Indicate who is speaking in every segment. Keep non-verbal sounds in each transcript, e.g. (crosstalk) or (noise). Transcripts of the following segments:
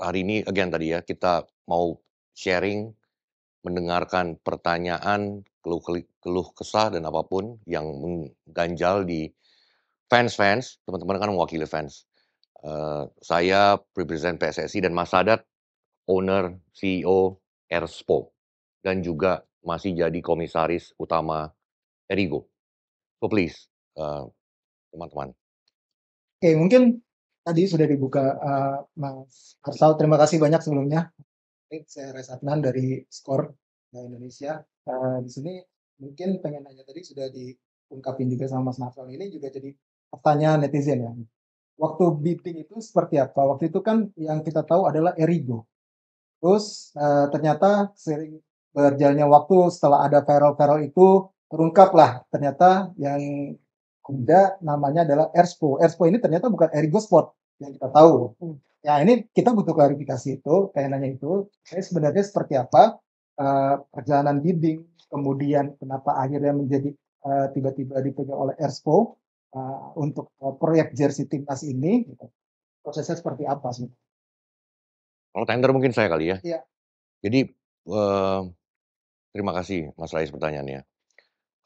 Speaker 1: hari ini again tadi ya kita mau sharing mendengarkan pertanyaan, keluh, keluh kesah dan apapun yang mengganjal di fans-fans, teman-teman kan mewakili fans. Uh, saya represent PSSI dan Mas Adat owner CEO Erspo dan juga masih jadi komisaris utama Erigo. So please, eh, teman-teman. Uh,
Speaker 2: Oke, okay, mungkin tadi sudah dibuka uh, Mas Arsal. Terima kasih banyak sebelumnya. Saya Reza Adnan dari Skor nah Indonesia. Uh, di sini mungkin pengen nanya tadi sudah diungkapin juga sama Mas Arsal. Ini juga jadi pertanyaan netizen ya. Waktu beating itu seperti apa? Waktu itu kan yang kita tahu adalah Erigo. Terus uh, ternyata sering berjalannya waktu setelah ada viral-viral itu terungkaplah ternyata yang kuda namanya adalah Erspo. Erspo ini ternyata bukan Erigo Sport yang kita tahu. Hmm. Ya ini kita butuh klarifikasi itu, kayaknya itu. Saya sebenarnya seperti apa uh, perjalanan bidding, kemudian kenapa akhirnya menjadi uh, tiba-tiba dipegang oleh Erspo uh, eh,
Speaker 3: untuk uh, proyek jersey timnas ini. Gitu. Prosesnya seperti apa sih?
Speaker 1: Kalau tender mungkin saya kali ya. Iya. Jadi uh, terima kasih Mas Rais pertanyaannya.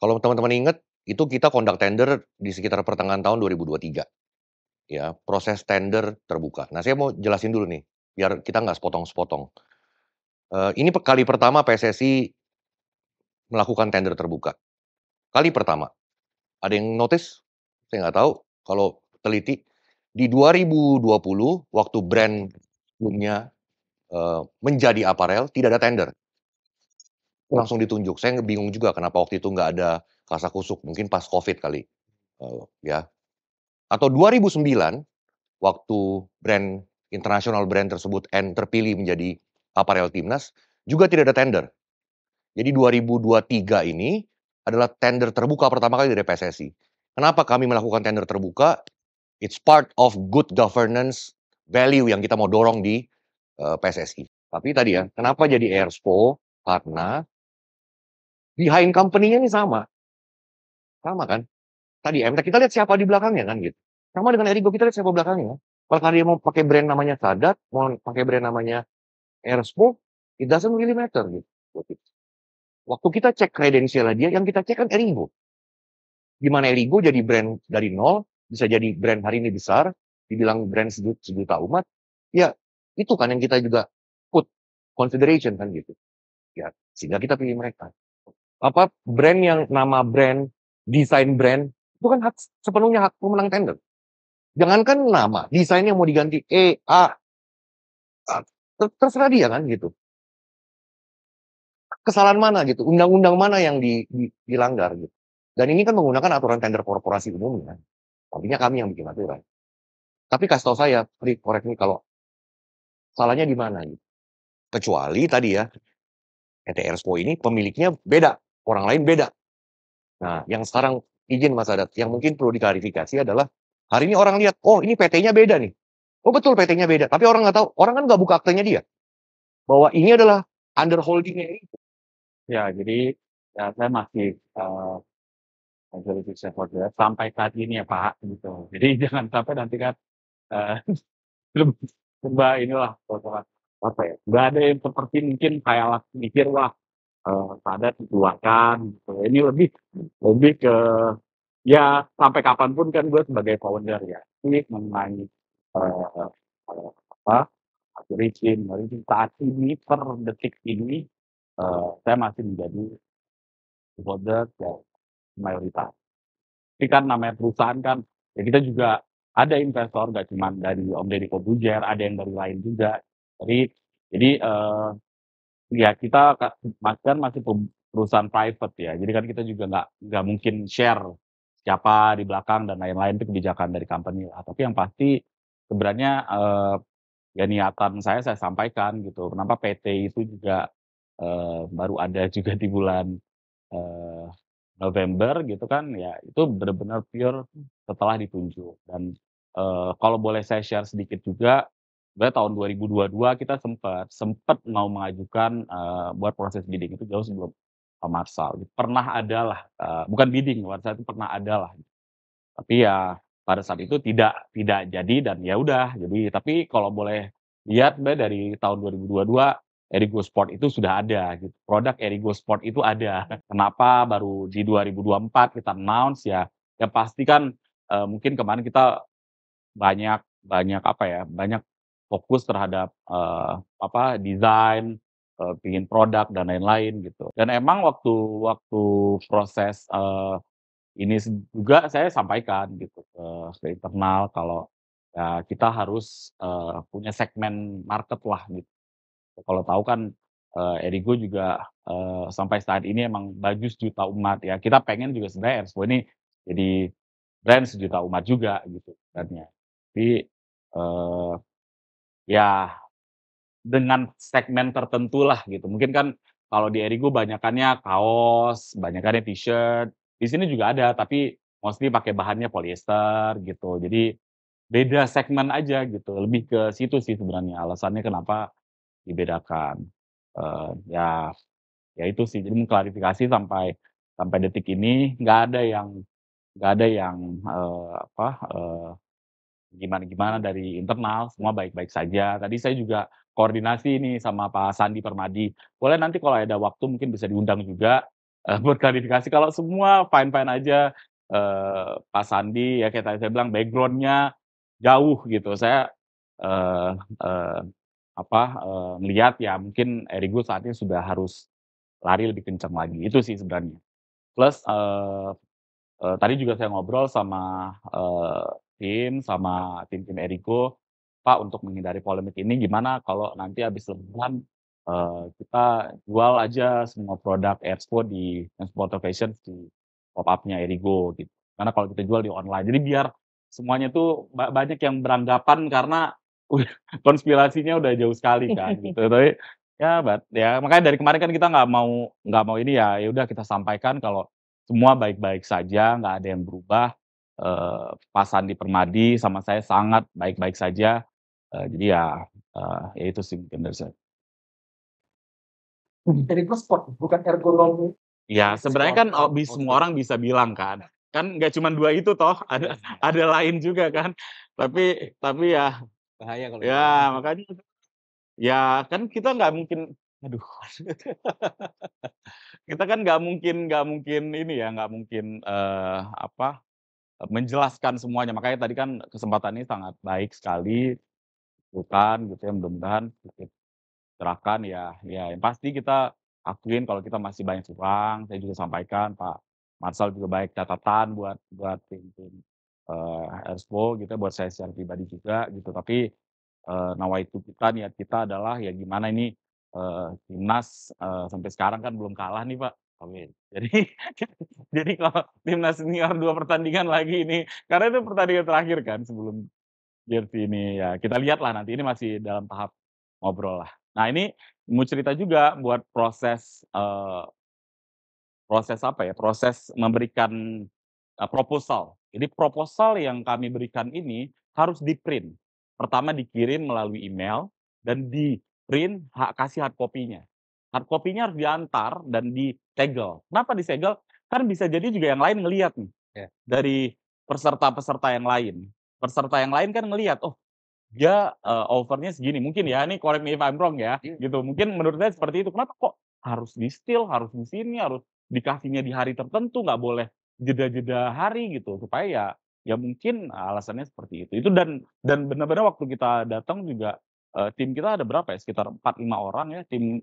Speaker 1: Kalau teman-teman ingat itu kita conduct tender di sekitar pertengahan tahun 2023. Ya, proses tender terbuka. Nah, saya mau jelasin dulu nih, biar kita nggak sepotong-sepotong. Uh, ini kali pertama PSSI melakukan tender terbuka. Kali pertama. Ada yang notice? Saya nggak tahu. Kalau teliti, di 2020 waktu brand sebelumnya uh, eh, menjadi aparel, tidak ada tender langsung ditunjuk. Saya bingung juga kenapa waktu itu nggak ada kasakusuk, mungkin pas COVID kali. Uh, ya. Atau 2009 waktu brand internasional brand tersebut N terpilih menjadi aparel timnas juga tidak ada tender. Jadi 2023 ini adalah tender terbuka pertama kali dari PSSI. Kenapa kami melakukan tender terbuka? It's part of good governance value yang kita mau dorong di uh, eh, PSSI. Tapi tadi ya, kenapa jadi Airspo? Karena behind company-nya ini sama. Sama kan? Tadi MT kita lihat siapa di belakangnya kan gitu. Sama dengan Erigo kita lihat siapa belakangnya. Kalau dia mau pakai brand namanya Sadat, mau pakai brand namanya Airspo, it doesn't really matter gitu. Waktu kita cek kredensial dia, yang kita cek kan Erigo. Gimana Erigo jadi brand dari nol, bisa jadi brand hari ini besar, dibilang brand sejuta, sejuta umat, ya itu kan yang kita juga put consideration kan gitu. Ya, sehingga kita pilih mereka apa brand yang nama brand, desain brand itu kan hak sepenuhnya hak pemenang tender. Jangankan nama, desain yang mau diganti E, A, A terserah dia kan gitu. Kesalahan mana gitu, undang-undang mana yang di, di, dilanggar gitu. Dan ini kan menggunakan aturan tender korporasi umumnya. Kan. Artinya kami yang bikin aturan. Tapi kasih tau saya, Pri, korek nih kalau salahnya di mana gitu. Kecuali tadi ya, ETR ini pemiliknya beda orang lain beda. Nah, yang sekarang izin Mas Adat, yang mungkin perlu diklarifikasi adalah hari ini orang lihat, oh ini PT-nya beda nih. Oh betul PT-nya beda, tapi orang nggak tahu, orang kan nggak buka aktenya dia. Bahwa ini adalah under holdingnya itu.
Speaker 4: Ya, jadi
Speaker 5: ya saya masih uh, sampai saat ini ya Pak gitu. Jadi (laughs) jangan sampai nanti kan uh, eh, coba (laughs) inilah apa ya? ya? Gak ada yang seperti mungkin kayak mikir wah Eh, padat sadar dikeluarkan gitu. ini lebih lebih ke ya sampai kapanpun kan gue sebagai founder ya ini mengenai uh, apa origin origin saat ini per detik ini uh, saya masih menjadi founder yang mayoritas Ini kan namanya perusahaan kan ya kita juga ada investor gak cuma dari Om Deddy Kobujer ada yang dari lain juga jadi jadi uh, ya kita kan masih perusahaan private ya. Jadi kan kita juga nggak nggak mungkin share siapa di belakang dan lain-lain itu kebijakan dari company lah. Tapi yang pasti sebenarnya eh, ya niatan saya saya sampaikan gitu. Kenapa PT itu juga eh, baru ada juga di bulan eh, November gitu kan ya itu benar-benar pure setelah ditunjuk dan eh, kalau boleh saya share sedikit juga sebenarnya tahun 2022 kita sempat sempat mau mengajukan uh, buat proses bidding itu jauh sebelum Pak eh, Marsal. Pernah adalah uh, eh, bukan bidding, pada saat itu pernah adalah. Tapi ya pada saat itu tidak tidak jadi dan ya udah. Jadi tapi kalau boleh lihat Mbak dari tahun 2022 Erigo Sport itu sudah ada gitu. Produk Erigo Sport itu ada. (laughs) Kenapa baru di 2024 kita announce ya? Ya pasti kan uh, mungkin kemarin kita banyak banyak apa ya? Banyak fokus terhadap uh, apa desain uh, eh, bikin produk dan lain-lain gitu dan emang waktu waktu proses uh, ini juga saya sampaikan gitu ke, ke internal kalau ya, kita harus uh, punya segmen market lah gitu kalau tahu kan uh, Erigo juga uh, sampai saat ini emang baju sejuta umat ya kita pengen juga sebenarnya ini jadi brand sejuta umat juga gitu sebenarnya tapi uh, ya dengan segmen tertentu lah gitu. Mungkin kan kalau di Erigo banyakannya kaos, banyakannya t-shirt. Di sini juga ada, tapi mostly pakai bahannya polyester gitu. Jadi beda segmen aja gitu. Lebih ke situ sih sebenarnya alasannya kenapa dibedakan. Uh, ya ya itu sih jadi mengklarifikasi sampai sampai detik ini nggak ada yang nggak ada yang uh, apa uh, gimana-gimana dari internal, semua baik-baik saja. Tadi saya juga koordinasi ini sama Pak Sandi Permadi. Boleh nanti kalau ada waktu mungkin bisa diundang juga uh, buat klarifikasi. Kalau semua fine-fine aja, uh, Pak Sandi ya kayak tadi saya bilang background-nya jauh gitu. Saya uh, uh, apa uh, melihat ya mungkin Erigo ini sudah harus lari lebih kencang lagi. Itu sih sebenarnya. Plus uh, uh, tadi juga saya ngobrol sama uh, tim sama tim-tim Eriko, Pak untuk menghindari polemik ini gimana kalau nanti habis lebaran eh, kita jual aja semua produk Airspo di Transporter Fashion di pop upnya nya Erigo gitu. Karena kalau kita jual di online, jadi biar semuanya tuh banyak yang beranggapan karena uh, (laughs) konspirasinya udah jauh sekali iya. kan gitu. Tapi ya but, ya makanya dari kemarin kan kita nggak mau nggak mau ini ya ya udah kita sampaikan kalau semua baik-baik saja nggak ada yang berubah Eh, Pak Sandi Permadi sama saya sangat baik-baik saja. Eh, jadi ya, eh, ya itu sih mungkin dari saya.
Speaker 3: Jadi sport bukan ergonomi.
Speaker 5: Ya sebenarnya kan semua orang bisa bilang kan, kan nggak cuma dua itu toh, iya ada ada lain juga kan. Tapi tapi ya bahaya kalau ya itu. makanya ya kan kita nggak mungkin aduh (laughs) kita kan nggak mungkin nggak mungkin ini ya nggak mungkin uh, apa menjelaskan semuanya. Makanya tadi kan kesempatan ini sangat baik sekali bukan gitu ya mudah-mudahan sedikit gerakan ya ya yang pasti kita akuin kalau kita masih banyak kurang saya juga sampaikan Pak Marsal juga baik catatan buat buat tim tim uh, eh, Erspo gitu ya, buat saya secara pribadi juga gitu tapi uh, eh, nawa itu kita niat kita adalah ya gimana ini uh, timnas uh, sampai sekarang kan belum kalah nih Pak Amin. (laughs) Jadi jadi kalau timnas senior dua pertandingan lagi ini karena itu pertandingan terakhir kan sebelum jersey ini ya kita lihatlah nanti ini masih dalam tahap ngobrol lah. Nah ini mau cerita juga buat proses uh, proses apa ya proses memberikan uh, proposal. Jadi proposal yang kami berikan ini harus di print. Pertama dikirim melalui email dan di print hak kasih hard kopinya hard copy-nya harus diantar dan disegel. Kenapa disegel? Kan bisa jadi juga yang lain ngelihat nih yeah. dari peserta-peserta yang lain. Peserta yang lain kan ngelihat, oh dia uh, eh, overnya segini. Mungkin ya, ini correct me if I'm wrong ya. Yeah. Gitu. Mungkin menurut saya seperti itu. Kenapa kok harus di steal, harus di sini, harus dikasihnya di hari tertentu, nggak boleh jeda-jeda hari gitu supaya ya ya mungkin alasannya seperti itu. Itu dan dan benar-benar waktu kita datang juga uh, tim kita ada berapa ya? Sekitar 4 5 orang ya tim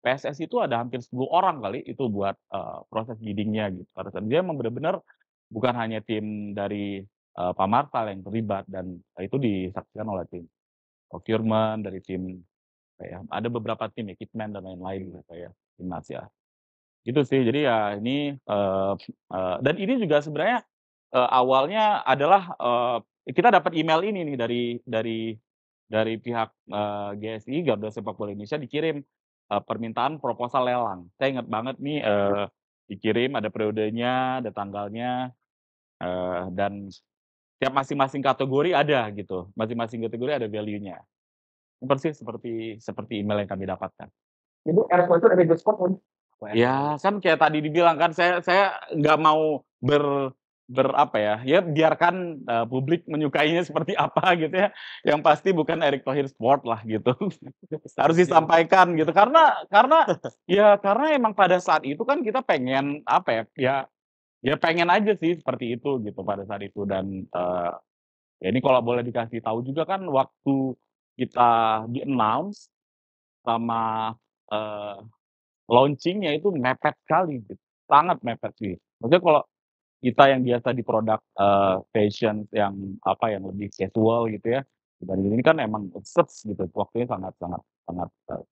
Speaker 5: PSS itu ada hampir 10 orang kali itu buat uh, proses bidding-nya gitu. Karena dia benar-benar bukan hanya tim dari uh, Pak Martal yang terlibat dan itu disaksikan oleh tim procurement dari tim ya, ada beberapa tim ya kitman dan lain-lain gitu ya timnas ya. Gitu sih. Jadi ya ini uh, uh, dan ini juga sebenarnya uh, awalnya adalah uh, kita dapat email ini nih dari dari dari pihak uh, GSI Garuda Sepak Bola Indonesia dikirim Eh, permintaan proposal lelang. Saya ingat banget nih uh, dikirim ada periodenya, ada tanggalnya uh, dan tiap masing-masing kategori ada gitu. Masing-masing kategori ada value-nya. Persis seperti seperti email yang kami dapatkan.
Speaker 3: Ibu, respon itu ada respon kan?
Speaker 5: Ya kan kayak tadi dibilang kan saya saya nggak mau ber berapa ya ya biarkan uh, publik menyukainya seperti apa (laughs) gitu ya yang pasti bukan Erick Thohir sport lah gitu (laughs) harus iya. disampaikan gitu karena karena ya karena emang pada saat itu kan kita pengen apa ya ya ya pengen aja sih seperti itu gitu pada saat itu dan uh, ya ini kalau boleh dikasih tahu juga kan waktu kita di announce sama uh, launchingnya itu mepet kali gitu sangat mepet sih maksudnya kalau kita yang biasa di produk uh, fashion yang apa yang lebih casual gitu ya dan ini kan emang search gitu waktunya sangat sangat sangat uh,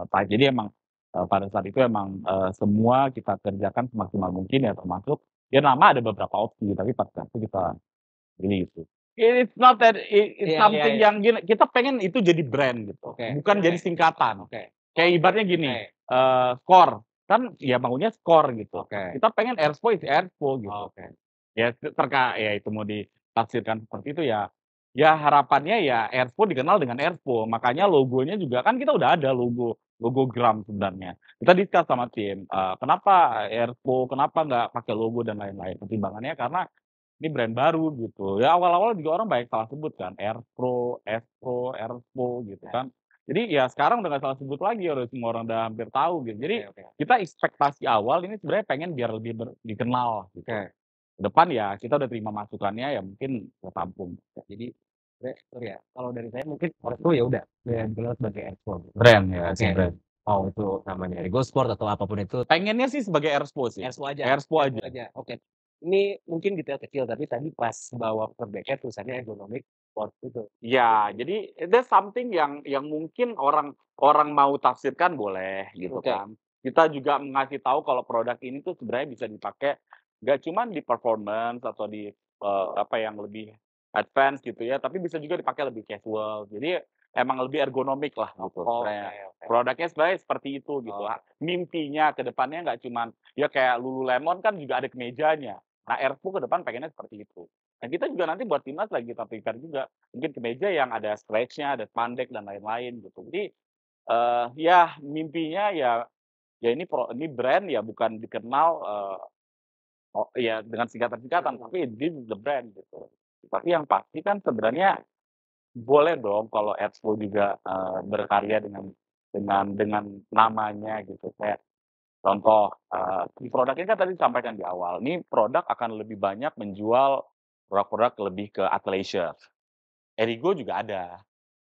Speaker 5: uh, jadi emang uh, pada saat itu emang uh, semua kita kerjakan semaksimal mungkin ya termasuk ya nama ada beberapa opsi tapi pada saat itu kita ini itu it's not that it, it's yeah, iya, something yeah, yeah. yang kita pengen itu jadi brand gitu okay. bukan okay. jadi singkatan okay. kayak ibaratnya gini okay. uh, skor kan ya maunya skor gitu. Okay. Kita pengen airspo is airspo gitu. Oke. okay. Ya terka ya itu mau ditafsirkan seperti itu ya. Ya harapannya ya airspo dikenal dengan airspo. Makanya logonya juga kan kita udah ada logo logo gram sebenarnya. Kita diskus sama tim uh, kenapa airspo, kenapa nggak pakai logo dan lain-lain. Pertimbangannya karena ini brand baru gitu. Ya awal-awal juga orang banyak salah sebut kan, Air Pro, Air Pro, Air Pro gitu kan. Jadi ya sekarang udah gak salah sebut lagi, udah semua orang udah hampir tahu gitu. Jadi okay, okay. kita ekspektasi awal ini sebenarnya pengen biar lebih ber, dikenal gitu. Okay. Depan ya kita udah terima masukannya ya mungkin kita tampung. Ya, jadi
Speaker 4: sorry ya, kalau dari saya mungkin orang itu ya udah brand ya dikenal sebagai expo, gitu. Brand ya, okay. brand. Oh itu namanya Ego Sport atau apapun itu.
Speaker 5: Pengennya sih sebagai
Speaker 4: expo sih. Expo aja. Expo aja. aja. Oke. Okay. Ini mungkin detail kecil tapi tadi pas bawa ke tulisannya ergonomik sport gitu.
Speaker 5: Ya, jadi there's something yang yang mungkin orang orang mau tafsirkan boleh gitu okay. kan. Kita juga mengasih tahu kalau produk ini tuh sebenarnya bisa dipakai gak cuma di performance atau di uh, apa yang lebih advance gitu ya, tapi bisa juga dipakai lebih casual. Jadi emang lebih ergonomik lah gitu. Oh, okay, okay. Produknya sebenarnya seperti itu gitu. Oh. Mimpinya ke depannya nggak cuma ya kayak Lululemon kan juga ada kemejanya. Nah, Airfu ke depan pengennya seperti itu. Nah, kita juga nanti buat timnas lagi kita pikir juga mungkin ke meja yang ada stretch-nya, ada pandek dan lain-lain gitu. Jadi uh, ya mimpinya ya ya ini pro, ini brand ya bukan dikenal uh, oh, ya dengan singkatan-singkatan, tapi this is the brand gitu. Tapi yang pasti kan sebenarnya boleh dong kalau Expo juga uh, berkarya dengan dengan dengan namanya gitu kayak Contoh, uh, produknya kan tadi disampaikan di awal, ini produk akan lebih banyak menjual produk-produk lebih ke athleisure. Erigo juga ada.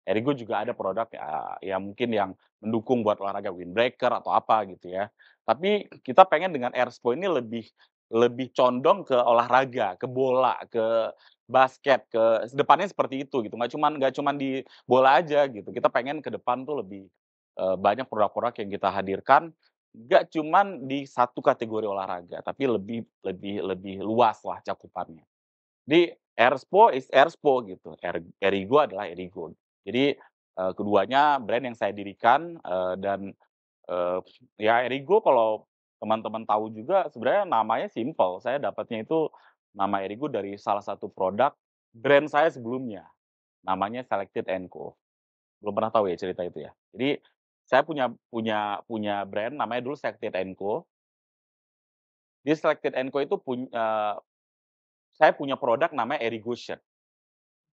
Speaker 5: Erigo juga ada produk ya, ya mungkin yang mendukung buat olahraga windbreaker atau apa gitu ya. Tapi kita pengen dengan Airspo ini lebih lebih condong ke olahraga, ke bola, ke basket, ke depannya seperti itu gitu. Gak cuman gak cuman di bola aja gitu. Kita pengen ke depan tuh lebih eh, banyak produk-produk yang kita hadirkan gak cuman di satu kategori olahraga, tapi lebih lebih lebih luas lah cakupannya. Jadi Erspo is Erspo gitu. Er, Erigo adalah Erigo. Jadi uh, keduanya brand yang saya dirikan uh, dan uh, ya Erigo kalau teman-teman tahu juga sebenarnya namanya simple. Saya dapatnya itu nama Erigo dari salah satu produk brand saya sebelumnya. Namanya Selected Enco. Belum pernah tahu ya cerita itu ya. Jadi saya punya punya punya brand namanya dulu Selected Enco. Di Selected Co itu punya uh, saya punya produk namanya Erigation.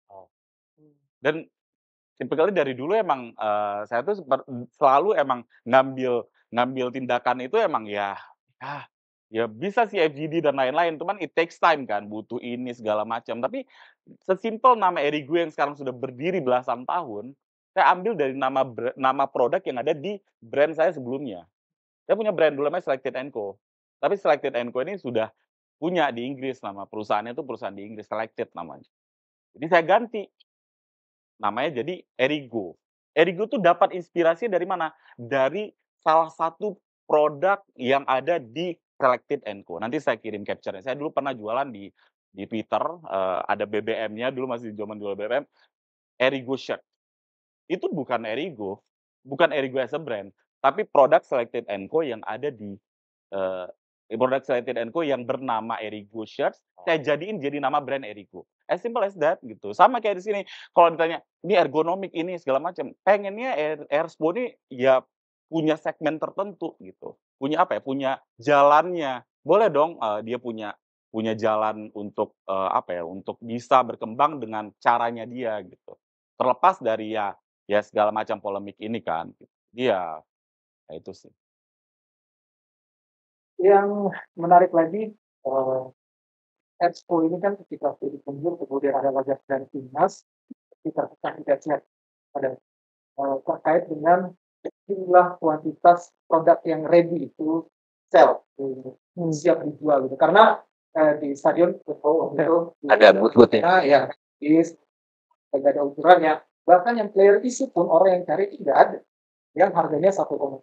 Speaker 5: Oh. Dan tipikalnya dari dulu emang uh, saya tuh selalu emang ngambil ngambil tindakan itu emang ya ya ya bisa sih FGD dan lain-lain cuman it takes time kan butuh ini segala macam tapi sesimpel nama Eri gue yang sekarang sudah berdiri belasan tahun saya ambil dari nama nama produk yang ada di brand saya sebelumnya saya punya brand dulu namanya Selected Co tapi Selected Co ini sudah punya di Inggris nama perusahaannya itu perusahaan di Inggris selected namanya. Jadi saya ganti namanya jadi Erigo. Erigo tuh dapat inspirasi dari mana? Dari salah satu produk yang ada di Selected Co. Nanti saya kirim capture-nya. Saya dulu pernah jualan di di Peter uh, ada BBM-nya dulu masih di zaman jual BBM, Erigo shirt. Itu bukan Erigo, bukan Erigo as a brand, tapi produk Selected Co yang ada di eh, produk related and Co yang bernama Erigo Shirts, oh. saya jadiin jadi nama brand Erigo. As simple as that gitu. Sama kayak di sini kalau ditanya ini ergonomik ini segala macam, pengennya Air, Airspo ini ya punya segmen tertentu gitu. Punya apa ya? Punya jalannya. Boleh dong uh, dia punya punya jalan untuk uh, apa ya? Untuk bisa berkembang dengan caranya dia gitu. Terlepas dari ya ya segala macam polemik ini kan. Gitu. Dia ya, itu sih
Speaker 6: yang
Speaker 3: menarik lagi uh, Expo ini kan ketika di Kunjung kemudian ada wajah dari Timnas kita siap pada uh, eh, terkait dengan jumlah kuantitas produk yang ready itu sell hmm. siap dijual gitu karena uh, di stadion Kuto itu
Speaker 6: ada butuhnya nah ya
Speaker 3: is tidak ada ukurannya bahkan yang player isi pun orang yang cari tidak ada yang harganya satu koma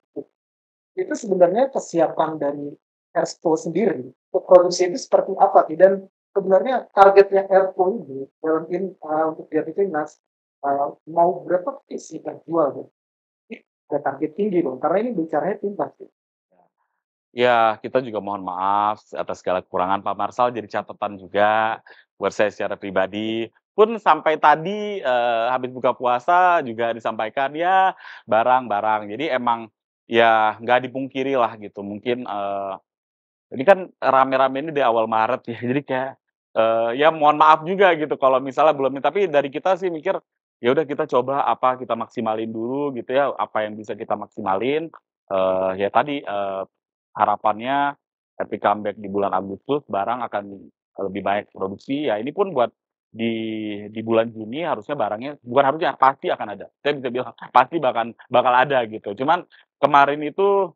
Speaker 3: itu sebenarnya kesiapan dari Airflow sendiri untuk produksi itu seperti apa sih dan sebenarnya targetnya Airflow ini dalam in, uh, untuk diabetes uh, mau berapa piece kita terjual tuh? Ada target tinggi dong karena ini bicaranya tim pasti.
Speaker 5: Ya, kita juga mohon maaf atas segala kekurangan Pak Marsal jadi catatan juga buat saya secara pribadi pun sampai tadi eh, habis buka puasa juga disampaikan ya barang-barang. Jadi emang ya nggak dipungkiri lah gitu mungkin uh, ini kan rame-rame ini di awal Maret ya (laughs) jadi kayak uh, ya mohon maaf juga gitu kalau misalnya belum tapi dari kita sih mikir ya udah kita coba apa kita maksimalin dulu gitu ya apa yang bisa kita maksimalin uh, ya tadi uh, harapannya happy comeback di bulan Agustus barang akan lebih banyak produksi ya ini pun buat di di bulan Juni harusnya barangnya bukan harusnya pasti akan ada. Saya bisa bilang (laughs) pasti bahkan bakal ada gitu. Cuman kemarin itu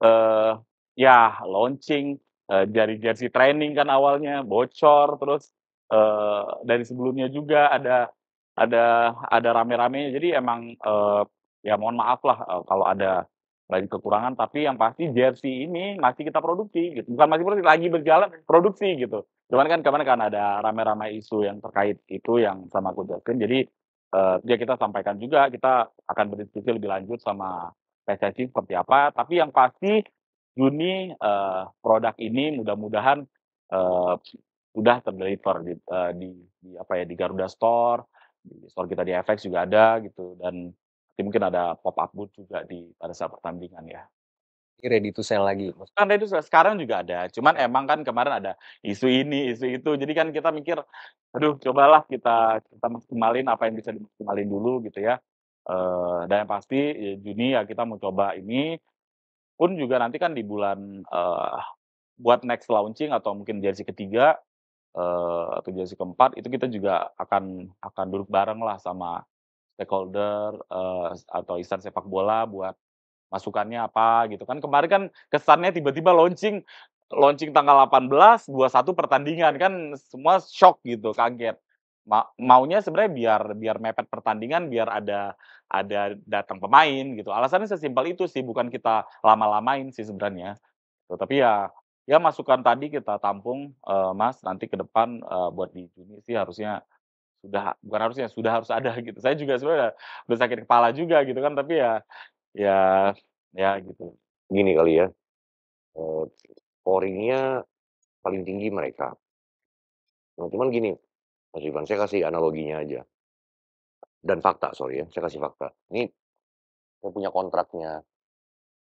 Speaker 5: uh, ya launching uh, eh, dari jersey training kan awalnya bocor terus uh, dari sebelumnya juga ada ada ada rame-ramenya jadi emang uh, ya mohon maaf lah uh, kalau ada lagi kekurangan tapi yang pasti jersey ini masih kita produksi gitu bukan masih produksi lagi berjalan produksi gitu cuman kan kemarin kan ada rame-rame isu yang terkait itu yang sama aku jelaskan jadi uh, ya kita sampaikan juga kita akan berdiskusi lebih lanjut sama PSSI seperti apa. Tapi yang pasti Juni uh, produk ini mudah-mudahan uh, eh, sudah terdeliver di, uh, di, di apa ya di Garuda Store, di store kita di FX juga ada gitu dan nanti mungkin ada pop up booth juga di pada saat pertandingan ya ready to sell lagi. Kan ready to sell sekarang juga ada. Cuman emang kan kemarin ada isu ini, isu itu. Jadi kan kita mikir, aduh cobalah kita kita maksimalin apa yang bisa dimaksimalin dulu gitu ya. Uh, dan yang pasti ya, Juni ya kita mau coba ini pun juga nanti kan di bulan uh, buat next launching atau mungkin jersey ketiga uh, atau jersey keempat itu kita juga akan akan duduk bareng lah sama stakeholder uh, atau insan sepak bola buat masukannya apa gitu kan kemarin kan kesannya tiba-tiba launching launching tanggal 18 21 pertandingan kan semua shock gitu kaget ma maunya sebenarnya biar biar mepet pertandingan biar ada ada datang pemain gitu alasannya sesimpel itu sih bukan kita lama-lamain sih sebenarnya gitu. tapi ya ya masukan tadi kita tampung uh, mas nanti ke depan uh, buat di Juni sih harusnya sudah bukan harusnya sudah harus ada (laughs) gitu saya juga sebenarnya udah sakit kepala juga gitu kan tapi ya ya ya gitu gini kali ya uh, scoringnya
Speaker 6: paling tinggi mereka nah, cuman gini Mas Ivan. Saya kasih analoginya aja. Dan fakta, sorry ya. Saya kasih fakta. Ini saya punya kontraknya.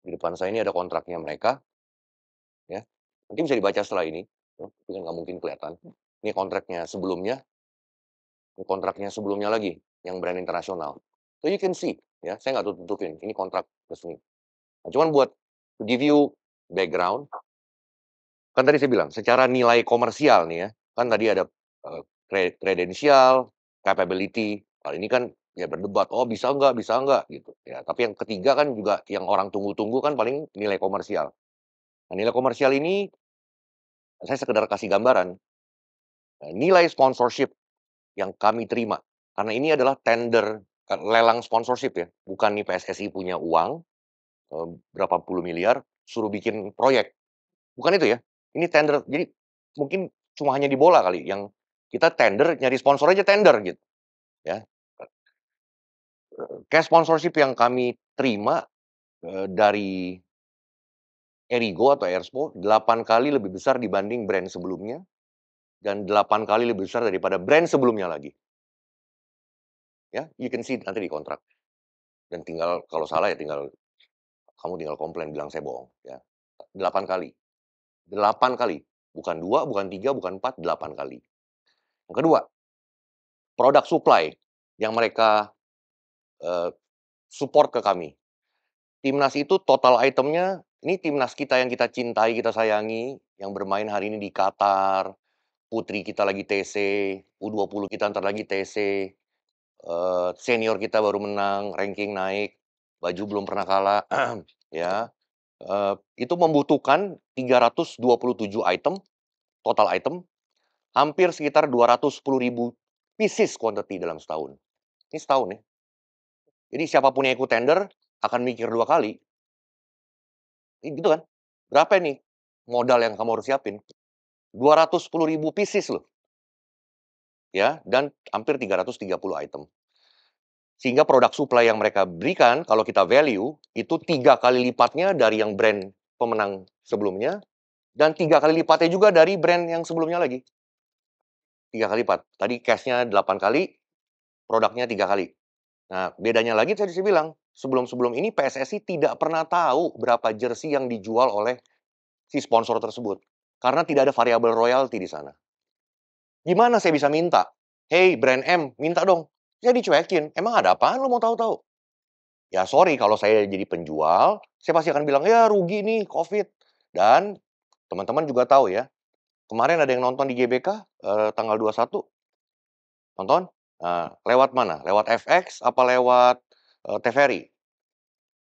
Speaker 6: Di depan saya ini ada kontraknya mereka. Ya, Mungkin
Speaker 1: bisa dibaca setelah ini. Ya, tapi kan nggak mungkin kelihatan. Ini kontraknya sebelumnya. Ini kontraknya sebelumnya lagi. Yang brand internasional. So you can see. ya Saya nggak tutupin. Ini kontrak resmi. Nah, cuman buat to give you background, kan tadi saya bilang secara nilai komersial nih ya kan tadi ada uh, kredensial, capability. Kalau ini kan ya berdebat, oh bisa nggak, bisa nggak gitu. Ya, tapi yang ketiga kan juga yang orang tunggu-tunggu kan paling nilai komersial. Nah, nilai komersial ini saya sekedar kasih gambaran nah, nilai sponsorship yang kami terima karena ini adalah tender kan, lelang sponsorship ya, bukan nih PSSI punya uang eh, berapa puluh miliar suruh bikin proyek, bukan itu ya. Ini tender, jadi mungkin cuma hanya di bola kali yang kita tender nyari sponsor aja tender gitu ya cash sponsorship yang kami terima dari Erigo atau Airspo 8 kali lebih besar dibanding brand sebelumnya dan 8 kali lebih besar daripada brand sebelumnya lagi. Ya, you can see nanti di kontrak. Dan tinggal kalau salah ya tinggal kamu tinggal komplain bilang saya bohong ya. 8 kali. 8 kali, bukan 2, bukan 3, bukan 4, 8 kali. Yang kedua, produk supply yang mereka uh, support ke kami. Timnas itu total itemnya, ini timnas kita yang kita cintai, kita sayangi, yang bermain hari ini di Qatar, putri kita lagi TC, U20 kita ntar lagi TC, uh, senior kita baru menang, ranking naik, baju belum pernah kalah, (clears throat) ya. Uh, itu membutuhkan 327 item, total item, hampir sekitar 210 ribu pieces quantity dalam setahun. Ini setahun nih. Ya. Jadi siapapun yang ikut tender akan mikir dua kali. Gitu kan? Berapa nih modal yang kamu harus siapin? 210 ribu pieces loh. Ya, dan hampir 330 item. Sehingga produk supply yang mereka berikan, kalau kita value, itu tiga kali lipatnya dari yang brand pemenang sebelumnya, dan tiga kali lipatnya juga dari brand yang sebelumnya lagi tiga kali lipat. Tadi cashnya delapan kali, produknya tiga kali. Nah, bedanya lagi tadi saya bilang, sebelum-sebelum ini PSSI tidak pernah tahu berapa jersey yang dijual oleh si sponsor tersebut. Karena tidak ada variabel royalti di sana. Gimana saya bisa minta? Hey, brand M, minta dong. Saya dicuekin. Emang ada apaan lo mau tahu-tahu? Ya sorry kalau saya jadi penjual, saya pasti akan bilang, ya rugi nih COVID. Dan teman-teman juga tahu ya, Kemarin ada yang nonton di GBK uh, tanggal 21. Nonton? Nah, lewat mana? Lewat FX apa lewat uh, eh, TVRI?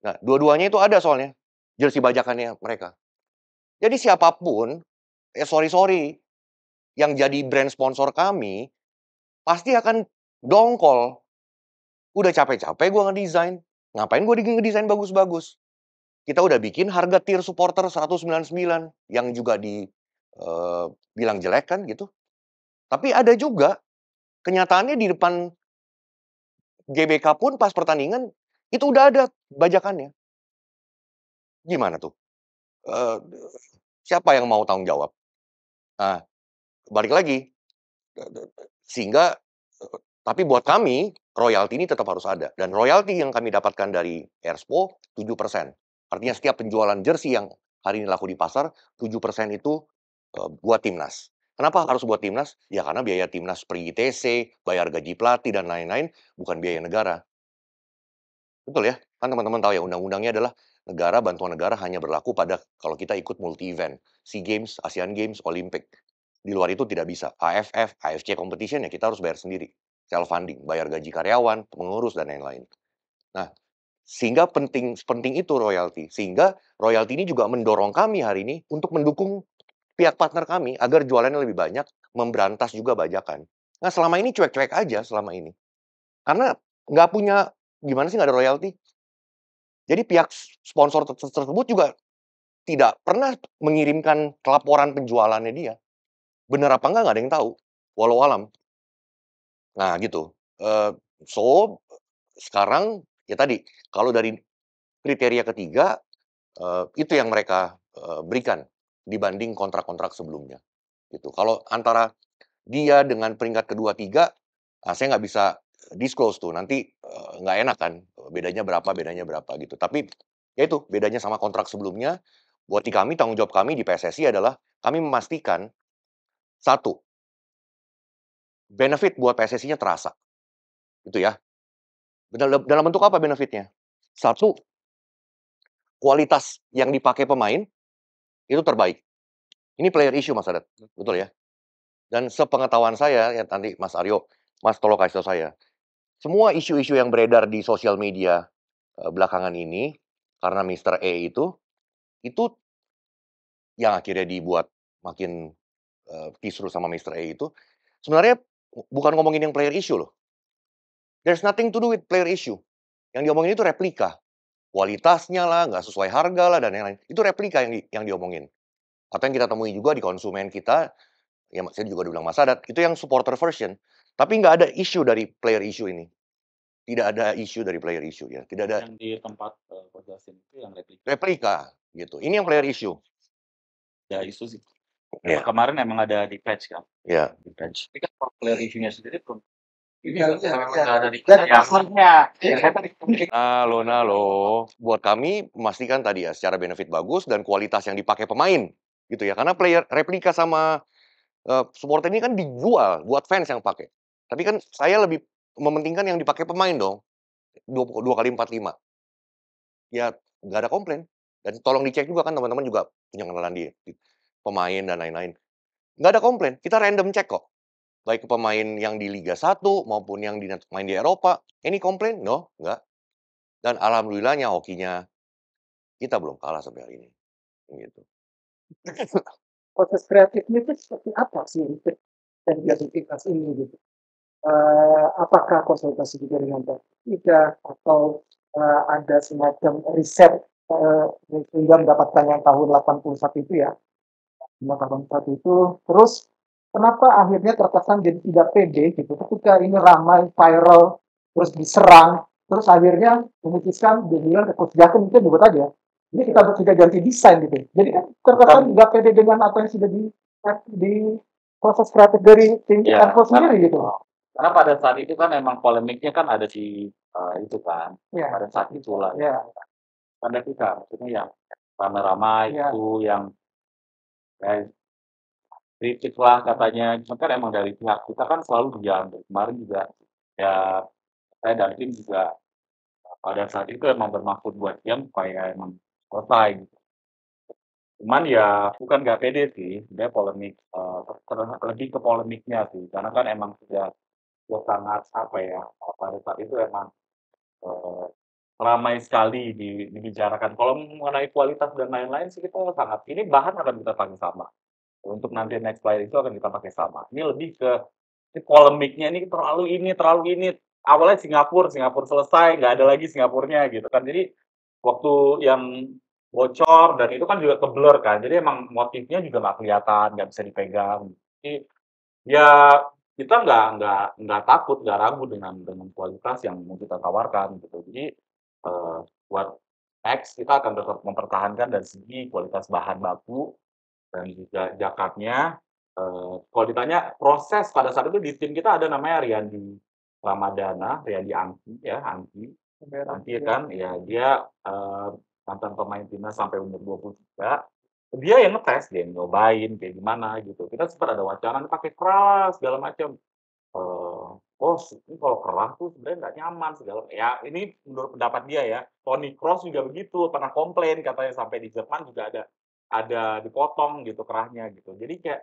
Speaker 1: Nah, dua-duanya itu ada soalnya jersey bajakannya mereka. Jadi siapapun, eh sorry-sorry, yang jadi brand sponsor kami, pasti akan dongkol. Udah capek-capek gue ngedesain. Ngapain gue ngedesain bagus-bagus? Kita udah bikin harga tier supporter 199 yang juga di bilang jelek kan gitu. Tapi ada juga kenyataannya di depan GBK pun pas pertandingan itu udah ada bajakannya. Gimana tuh? E, siapa yang mau tanggung jawab? Nah, balik lagi. Sehingga tapi buat kami royalti ini tetap harus ada dan royalti yang kami dapatkan dari Airspo 7%. Artinya setiap penjualan jersey yang hari ini laku di pasar, 7% itu Eh, buat timnas. Kenapa harus buat timnas? Ya karena biaya timnas pergi TC, bayar gaji pelatih dan lain-lain bukan biaya negara. Betul ya? Kan teman-teman tahu ya undang-undangnya adalah negara bantuan negara hanya berlaku pada kalau kita ikut multi event, SEA Games, ASEAN Games, Olympic. Di luar itu tidak bisa. AFF, AFC competition ya kita harus bayar sendiri. Self funding, bayar gaji karyawan, pengurus dan lain-lain. Nah, sehingga penting penting itu royalti. Sehingga royalti ini juga mendorong kami hari ini untuk mendukung pihak partner kami agar jualannya lebih banyak, memberantas juga bajakan. Nah selama ini cuek-cuek aja selama ini. Karena nggak punya, gimana sih nggak ada royalti. Jadi pihak sponsor tersebut juga tidak pernah mengirimkan laporan penjualannya dia. Bener apa enggak, nggak ada yang tahu. Walau alam. Nah gitu. Uh, so, sekarang ya tadi, kalau dari kriteria ketiga, uh, itu yang mereka uh, berikan dibanding kontrak-kontrak sebelumnya. Gitu. Kalau antara dia dengan peringkat kedua tiga, nah saya nggak bisa disclose tuh nanti eh, nggak uh, enak kan eh, bedanya berapa bedanya berapa gitu tapi ya itu bedanya sama kontrak sebelumnya buat di kami tanggung jawab kami di PSSI adalah kami memastikan satu benefit buat PSSI-nya terasa
Speaker 6: itu ya dalam bentuk apa benefitnya satu
Speaker 1: kualitas yang dipakai pemain itu terbaik. Ini player issue Mas Adat, hmm. betul ya? Dan sepengetahuan saya, ya nanti Mas Aryo, Mas tolong kasih saya. Semua isu-isu yang beredar di sosial media eh, belakangan ini, karena Mr. E itu, itu yang akhirnya dibuat makin eh, kisru sama Mr. E itu, sebenarnya bukan ngomongin yang player issue loh. There's nothing to do with player issue. Yang diomongin itu replika kualitasnya lah, nggak sesuai harga lah, dan yang lain Itu replika yang, di, yang diomongin. Atau yang kita temui juga di konsumen kita, ya saya juga udah bilang Mas Adat, itu yang supporter version. Tapi nggak ada isu dari player issue ini. Tidak ada isu dari player issue ya. Tidak ada yang
Speaker 5: di tempat uh, itu yang replika.
Speaker 1: Replika gitu. Ini yang player issue. Ya isu sih.
Speaker 5: Ya. Kemarin emang ada di patch kan? Ya, Di patch. Tapi kan player isunya sendiri ini harusnya memang iya. ada di iya. Iya,
Speaker 1: Halo, halo. Buat kami, memastikan tadi ya, secara benefit bagus dan kualitas yang dipakai pemain. Gitu ya, karena player replika sama uh, supporter ini kan dijual buat fans yang pakai. Tapi kan saya lebih mementingkan yang dipakai pemain dong. Dua, dua kali empat lima. Ya, nggak ada komplain. Dan tolong dicek juga kan teman-teman juga punya kenalan dia. Pemain dan lain-lain. Nggak ada komplain. Kita random cek kok baik pemain yang di Liga 1 maupun yang di, main di Eropa. Ini komplain? No, enggak. Dan alhamdulillahnya hokinya kita belum kalah sampai hari ini. Gitu. (laughs)
Speaker 6: Proses
Speaker 3: kreatifnya itu seperti apa sih dan kreativitas ini gitu? Uh, apakah konsultasi juga dengan tidak atau uh, ada semacam riset uh, sehingga mendapatkan yang tahun 81 itu ya 81 itu terus kenapa akhirnya terkesan jadi tidak pede gitu ketika ini ramai viral terus diserang terus akhirnya memutuskan beliau ke coach Jatim saja buat aja ini kita sudah ganti desain gitu jadi kan terkesan nggak pede dengan apa yang sudah di di proses kreatif dari tim ya, sendiri gitu
Speaker 5: karena pada saat itu kan memang polemiknya kan ada di uh, itu kan ya. pada saat itu lah ya. pada kita maksudnya yang ramai ramai ya. itu yang kayak kritik lah katanya cuma kan emang dari pihak kita kan selalu berjalan. kemarin juga ya saya dan tim juga pada saat itu emang bermaksud buat jam supaya emang selesai gitu. Cuman ya bukan nggak pede sih, dia polemik uh, lebih ke polemiknya sih, karena kan emang sudah sangat apa ya pada saat itu emang uh, ramai sekali di, dibicarakan. Kalau mengenai kualitas dan lain-lain sih kita sangat ini bahan akan kita tanya sama untuk nanti next player itu akan kita pakai sama. Ini lebih ke ini polemiknya ini terlalu ini terlalu ini awalnya Singapura Singapura selesai nggak ada lagi Singapurnya gitu kan jadi waktu yang bocor dan itu kan juga keblur kan jadi emang motifnya juga nggak kelihatan nggak bisa dipegang jadi ya kita nggak nggak nggak takut nggak ragu dengan dengan kualitas yang mau kita tawarkan gitu jadi uh, buat X kita akan tetap mempertahankan dari segi kualitas bahan baku dan juga jakatnya. Uh, kalau ditanya proses pada saat itu di tim kita ada namanya Riyandi Ramadana, Riyandi Angki ya Angki. Angki ya. kan ya dia uh, mantan pemain timnas sampai umur dua puluh 23 dia yang ngetes dia yang nyobain kayak gimana gitu kita sempat ada wacana pakai keras segala macam uh, eh, oh ini kalau keras tuh sebenarnya nggak nyaman segala ya ini menurut pendapat dia ya Tony Cross juga begitu pernah komplain katanya sampai di Jepang juga ada ada dipotong gitu kerahnya gitu. Jadi kayak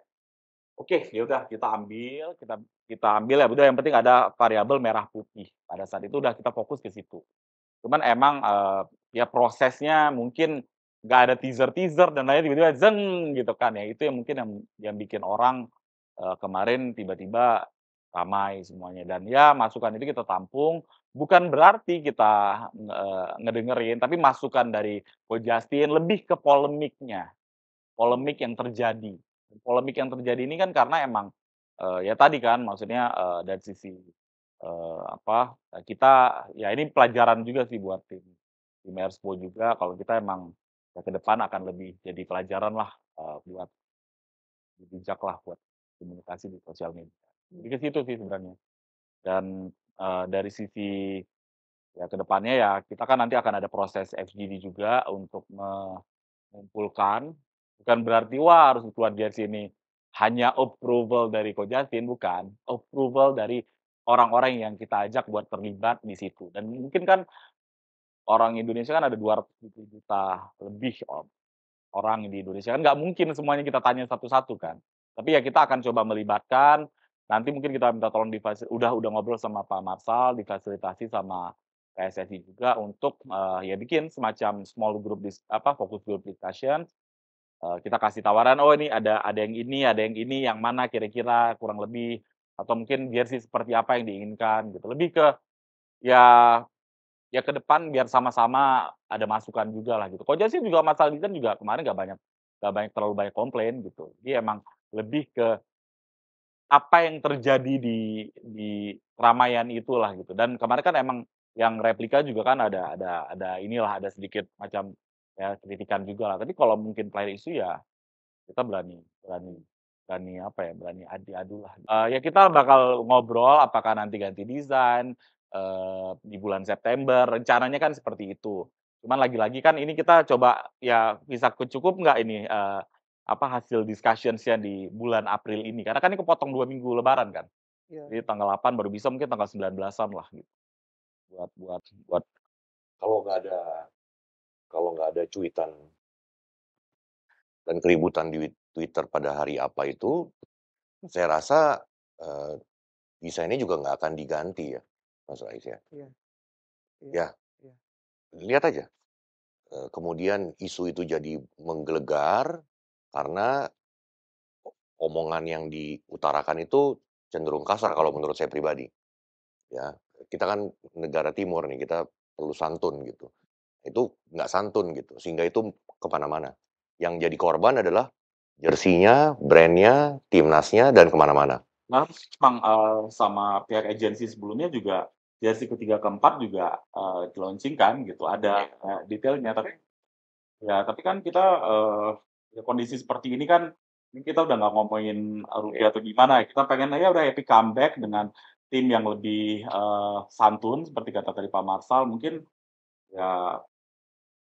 Speaker 5: oke okay, ya udah kita ambil, kita kita ambil ya udah yang penting ada variabel merah putih. Pada saat itu udah kita fokus ke situ. Cuman emang uh, ya prosesnya mungkin nggak ada teaser teaser dan lain tiba-tiba zeng gitu kan ya itu yang mungkin yang yang bikin orang uh, kemarin tiba-tiba ramai semuanya dan ya masukan itu kita tampung bukan berarti kita uh, ngedengerin tapi masukan dari Ko Justin lebih ke polemiknya polemik yang terjadi. Polemik yang terjadi ini kan karena emang uh, ya tadi kan maksudnya uh, dari sisi uh, apa kita ya ini pelajaran juga sih buat tim tim Erspo juga kalau kita emang ya, ke depan akan lebih jadi pelajaran lah uh, buat bijak lah buat komunikasi di sosial media. Jadi ke situ sih sebenarnya. Dan uh, dari sisi ya ke depannya ya kita kan nanti akan ada proses FGD juga untuk mengumpulkan Bukan berarti wah harus keluar dari sini. Hanya approval dari Ko Justin, bukan. Approval dari orang-orang yang kita ajak buat terlibat di situ. Dan mungkin kan orang Indonesia kan ada ratus juta lebih orang di Indonesia kan nggak mungkin semuanya kita tanya satu-satu kan. Tapi ya kita akan coba melibatkan. Nanti mungkin kita minta tolong difasilitasi, udah udah ngobrol sama Pak Marsal, difasilitasi sama PSSI juga untuk uh, ya bikin semacam small group dis, apa fokus group discussion Eh, kita kasih tawaran oh ini ada ada yang ini ada yang ini yang mana kira-kira kurang lebih atau mungkin jersey seperti apa yang diinginkan gitu lebih ke ya ya ke depan biar sama-sama ada masukan juga lah gitu Koja sih juga masalah kan juga kemarin gak banyak gak banyak terlalu banyak komplain gitu dia emang lebih ke apa yang terjadi di di ramaian itulah gitu dan kemarin kan emang yang replika juga kan ada ada ada inilah ada sedikit macam ya kritikan juga lah tapi kalau mungkin player isu ya kita berani berani berani apa ya berani adi adu lah uh, ya kita bakal ngobrol apakah nanti ganti desain uh, di bulan September rencananya kan seperti itu cuman lagi-lagi kan ini kita coba ya bisa cukup nggak ini uh, apa hasil discussionsnya di bulan April ini karena kan ini kepotong dua minggu Lebaran kan yeah. jadi tanggal 8 baru bisa mungkin tanggal 19an lah gitu buat buat buat kalau nggak ada
Speaker 1: kalau nggak ada cuitan dan keributan di Twitter pada hari apa itu, saya rasa uh, eh, desainnya juga nggak akan diganti ya, Mas Rais ya. Iya. iya. Ya. ya. Lihat aja. Uh, kemudian isu itu jadi menggelegar karena omongan yang diutarakan itu cenderung kasar kalau menurut saya pribadi. Ya, kita kan negara timur nih, kita perlu santun gitu itu nggak santun gitu sehingga itu kemana-mana yang jadi korban adalah jersinya brandnya timnasnya dan kemana-mana nah memang uh, eh, sama pihak agensi sebelumnya
Speaker 5: juga jersi ketiga keempat juga uh, launching kan gitu ada uh, detailnya tapi ya tapi kan kita uh, kondisi seperti ini kan ini kita udah nggak ngomongin rupiah atau gimana ya, kita pengen aja udah happy comeback dengan tim yang lebih uh, santun seperti kata tadi Pak Marsal mungkin ya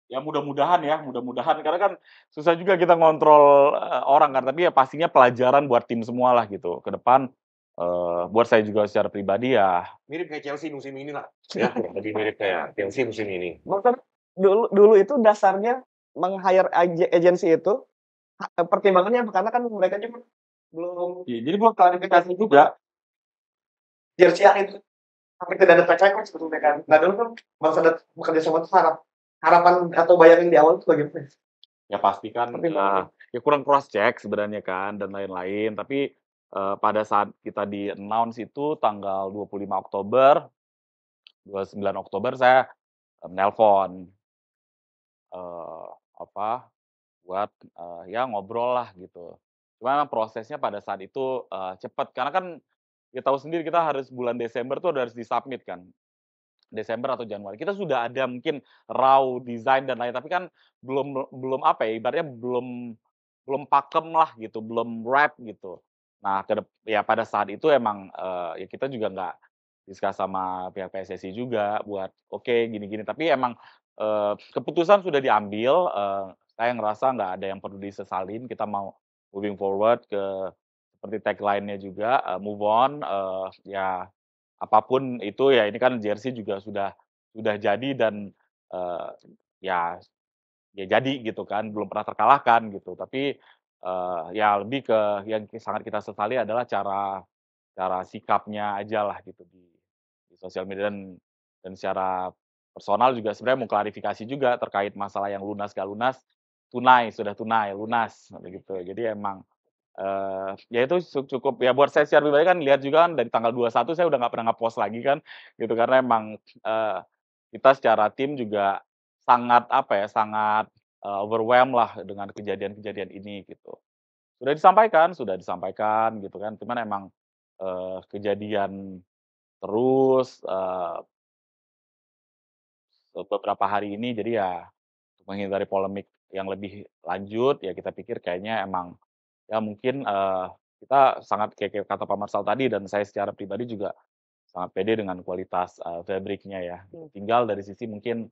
Speaker 5: ya mudah-mudahan ya mudah-mudahan karena kan susah juga kita ngontrol uh, orang kan tapi ya pastinya pelajaran buat tim semua lah gitu ke depan uh, buat saya juga secara pribadi ya
Speaker 1: mirip kayak Chelsea musim ini lah ya lebih (laughs) iya, mirip kayak Chelsea musim ini
Speaker 5: Maksud, dulu dulu itu
Speaker 7: dasarnya meng hire agensi itu eh, pertimbangannya karena kan mereka juga
Speaker 6: belum ya, jadi belum klarifikasi juga Jersey itu
Speaker 7: hampir tidak ada track record sebetulnya kan nah dulu kan bangsa bekerja sama itu harap harapan atau bayangin di awal itu bagaimana?
Speaker 5: Ya pasti kan, uh, ya kurang cross check sebenarnya kan dan lain-lain. Tapi uh, pada saat kita di announce itu tanggal 25 Oktober, 29 Oktober saya uh, eh, nelpon uh, apa buat uh, ya ngobrol lah gitu. Cuman prosesnya pada saat itu uh, cepat karena kan kita ya tahu sendiri kita harus bulan Desember tuh udah harus disubmit kan Desember atau Januari. Kita sudah ada mungkin raw design dan lain tapi kan belum belum apa ya ibaratnya belum belum pakem lah gitu, belum wrap gitu. Nah, ya pada saat itu emang uh, ya kita juga nggak diskus sama pihak PSSI juga buat oke okay, gini-gini tapi emang uh, keputusan sudah diambil uh, saya ngerasa nggak ada yang perlu disesalin kita mau moving forward ke seperti tagline-nya juga uh, move on uh, ya apapun itu ya ini kan jersey juga sudah sudah jadi dan uh, ya ya jadi gitu kan belum pernah terkalahkan gitu tapi uh, ya lebih ke yang sangat kita sesali adalah cara cara sikapnya aja lah gitu di, di sosial media dan dan secara personal juga sebenarnya mau klarifikasi juga terkait masalah yang lunas gak lunas tunai sudah tunai lunas gitu jadi emang Uh, ya itu cukup ya buat saya secara pribadi kan lihat juga kan dari tanggal 21 saya udah nggak pernah ngepost lagi kan gitu karena emang uh, kita secara tim juga sangat apa ya sangat uh, overwhelmed lah dengan kejadian-kejadian ini gitu sudah disampaikan sudah disampaikan gitu kan cuman emang uh, kejadian terus uh, beberapa hari ini jadi ya menghindari polemik yang lebih lanjut ya kita pikir kayaknya emang ya mungkin uh, kita sangat kayak, kayak kata Pak Marsal tadi dan saya secara pribadi juga sangat pede dengan kualitas uh, fabriknya ya. Hmm. Tinggal dari sisi mungkin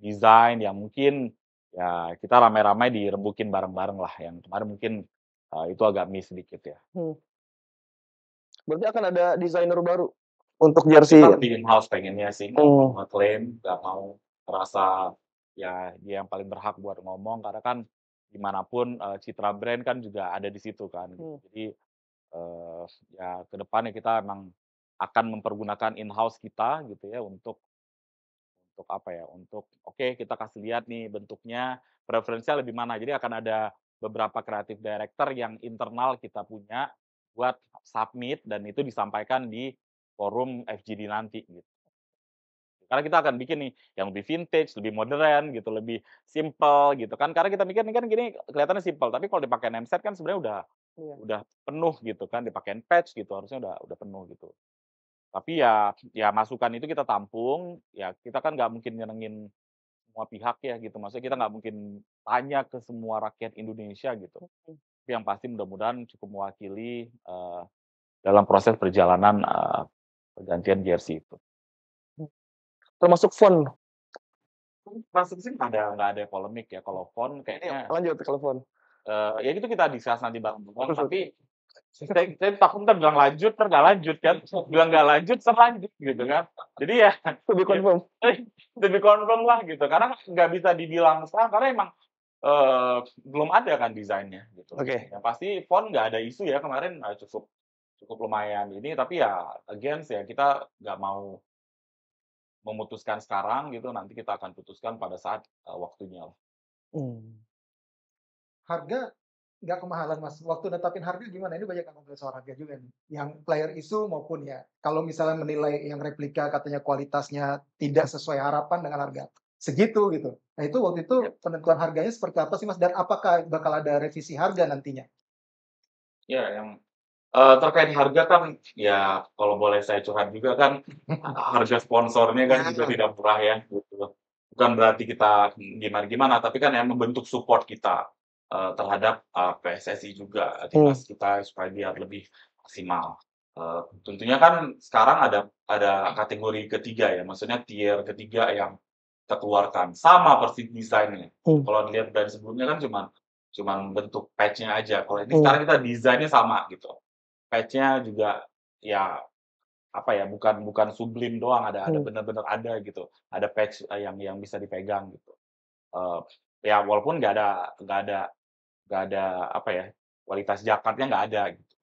Speaker 5: desain yang mungkin ya kita ramai-ramai direbukin bareng-bareng lah yang kemarin mungkin uh, itu agak miss sedikit ya.
Speaker 7: Hmm. Berarti akan ada desainer baru
Speaker 5: untuk jersey. Kita ya? bikin house pengennya sih, hmm. nggak klaim, nggak mau merasa ya dia yang paling berhak buat ngomong karena kan Dimanapun, uh, citra brand kan juga ada di situ kan hmm. Jadi, uh, ya ke depannya kita emang akan mempergunakan in-house kita gitu ya untuk untuk apa ya, untuk, oke kita kasih lihat nih bentuknya preferensial lebih mana. Jadi akan ada beberapa kreatif director yang internal kita punya buat submit dan itu disampaikan di forum FGD nanti gitu. Karena kita akan bikin nih yang lebih vintage, lebih modern gitu, lebih simple gitu kan. Karena kita mikir nih kan gini kelihatannya simple, tapi kalau dipakai name set kan sebenarnya udah iya. udah penuh gitu kan, dipakai patch gitu harusnya udah udah penuh gitu. Tapi ya ya masukan itu kita tampung, ya kita kan nggak mungkin nyenengin semua pihak ya gitu. Maksudnya kita nggak mungkin tanya ke semua rakyat Indonesia gitu. Tapi yang pasti mudah-mudahan cukup mewakili uh, dalam proses perjalanan uh, pergantian jersey itu termasuk font masuk sih nggak ada nggak ada polemik ya kalau font kayaknya iya, lanjut kalau font uh, ya itu kita discuss nanti bang tapi saya, saya takut ntar bilang lanjut ntar nggak lanjut kan bilang nggak lanjut terlanjut gitu kan jadi ya lebih confirm lebih ya, confirm lah gitu karena nggak bisa dibilang sekarang karena emang uh, belum ada kan desainnya gitu oke okay. ya, pasti font nggak ada isu ya kemarin eh, cukup cukup lumayan ini tapi ya against ya kita nggak mau memutuskan sekarang gitu nanti kita akan putuskan pada saat uh, waktunya lah.
Speaker 6: Hmm. Harga nggak
Speaker 2: kemahalan mas. Waktu netapin harga gimana? Ini banyak yang soal harga juga nih. Yang player isu maupun ya kalau misalnya menilai yang replika katanya kualitasnya tidak sesuai harapan dengan harga segitu gitu. Nah itu waktu itu ya. penentuan harganya seperti apa sih mas? Dan apakah bakal ada revisi harga
Speaker 5: nantinya? Ya yang Uh, terkait harga kan ya kalau boleh saya curhat juga kan (laughs) harga sponsornya kan juga iya. tidak murah ya gitu. Bukan berarti kita gimana-gimana tapi kan yang membentuk support kita uh, terhadap uh, eh, PSSI juga timnas hmm. kita supaya biar lebih maksimal. Uh, tentunya kan sekarang ada ada kategori ketiga ya, maksudnya tier ketiga yang terkeluarkan sama persis desainnya. Hmm. Kalau dilihat dari sebelumnya kan cuma cuman bentuk patchnya aja. Kalau ini hmm. sekarang kita desainnya sama gitu patch-nya juga ya apa ya bukan bukan sublim doang ada ada benar hmm. bener-bener ada gitu ada patch eh, yang yang bisa dipegang gitu uh, ya walaupun nggak ada nggak ada nggak ada apa ya kualitas jakatnya nggak ada gitu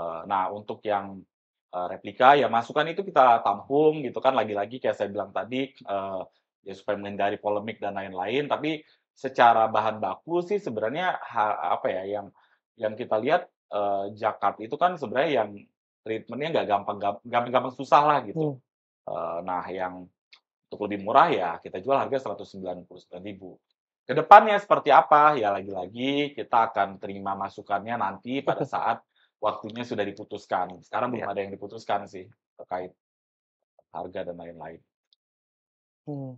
Speaker 5: uh, nah untuk yang uh, replika ya masukan itu kita tampung gitu kan lagi-lagi kayak saya bilang tadi uh, ya supaya menghindari polemik dan lain-lain tapi secara bahan baku sih sebenarnya apa ya yang yang kita lihat uh, Jakarta itu kan sebenarnya yang treatmentnya nggak gampang-gampang susah lah gitu. Hmm. Uh, nah yang untuk lebih murah ya kita jual harga 199.000. Kedepannya seperti apa? Ya lagi-lagi kita akan terima masukannya nanti pada (laughs) saat waktunya sudah diputuskan. Sekarang belum ya. ada yang diputuskan sih terkait harga dan lain-lain.
Speaker 6: Hmm.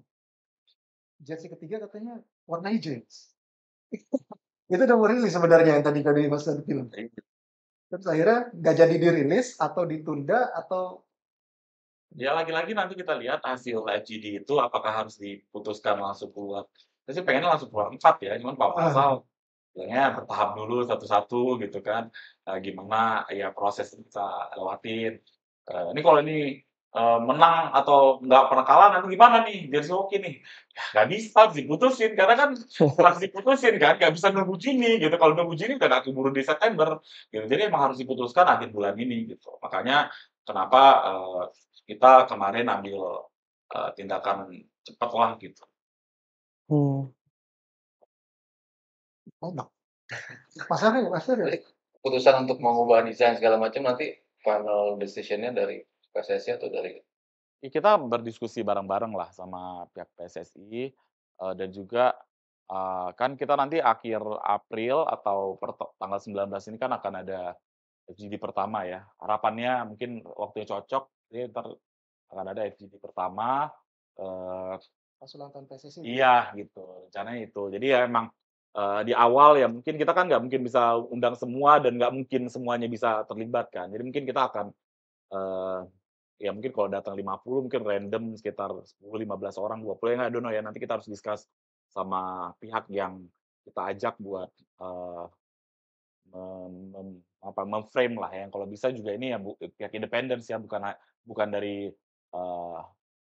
Speaker 3: Jersey ketiga katanya
Speaker 6: warna hijau. (laughs) itu udah mau rilis sebenarnya yang tadi
Speaker 2: kami bahas dari film terus akhirnya nggak jadi dirilis atau ditunda atau
Speaker 5: ya lagi-lagi nanti kita lihat hasil FGD itu apakah harus diputuskan langsung keluar saya sih pengennya langsung keluar empat ya cuman pak pasal ah. ya bertahap dulu satu-satu gitu kan uh, gimana ya proses kita lewatin Uh, ini kalau ini Eh, menang atau nggak pernah kalah nanti gimana nih James Suzuki nih ya, nggak bisa harus diputusin karena kan (laughs) harus diputusin kan nggak bisa nunggu jini gitu kalau nunggu jini udah akan buru di September gitu jadi emang harus diputuskan akhir bulan ini gitu makanya kenapa uh, kita kemarin ambil uh, tindakan cepat lah gitu
Speaker 6: hmm. enak Mas Arif,
Speaker 4: Mas Keputusan untuk mengubah desain segala macam nanti final decisionnya dari PSSI atau dari
Speaker 5: kita berdiskusi bareng-bareng lah sama pihak PSSI dan juga uh, kan kita nanti akhir April atau per tanggal 19 ini kan akan ada FGD pertama ya. Harapannya mungkin waktunya cocok, jadi ntar akan ada FGD pertama. Uh, Pas ulang tahun PSSI. Iya gitu, rencananya itu. Jadi ya emang di awal ya mungkin kita kan nggak mungkin bisa undang semua dan nggak mungkin semuanya bisa terlibat kan. Jadi mungkin kita akan ya mungkin kalau datang 50 mungkin random sekitar 10-15 orang 20 ya I don't know ya nanti kita harus discuss sama pihak yang kita ajak buat uh, mem, mem, apa memframe lah ya. yang kalau bisa juga ini ya bu, pihak independen ya bukan bukan dari uh,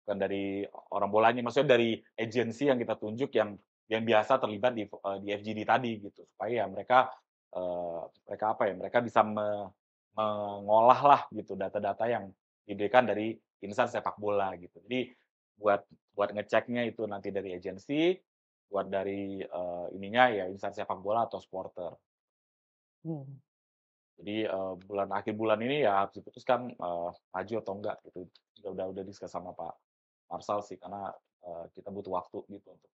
Speaker 5: bukan dari orang bolanya maksudnya dari agensi yang kita tunjuk yang yang biasa terlibat di uh, di FGD tadi gitu supaya ya mereka uh, mereka apa ya mereka bisa me, mengolah lah gitu data-data yang diberikan dari insan sepak bola gitu. Jadi buat buat ngeceknya itu nanti dari agensi, buat dari uh, ininya ya insan sepak bola atau supporter. Hmm. Jadi uh, bulan akhir bulan ini ya harus diputuskan uh, maju atau enggak gitu. Udah udah, udah diskus sama Pak Marsal sih karena uh, kita butuh waktu gitu untuk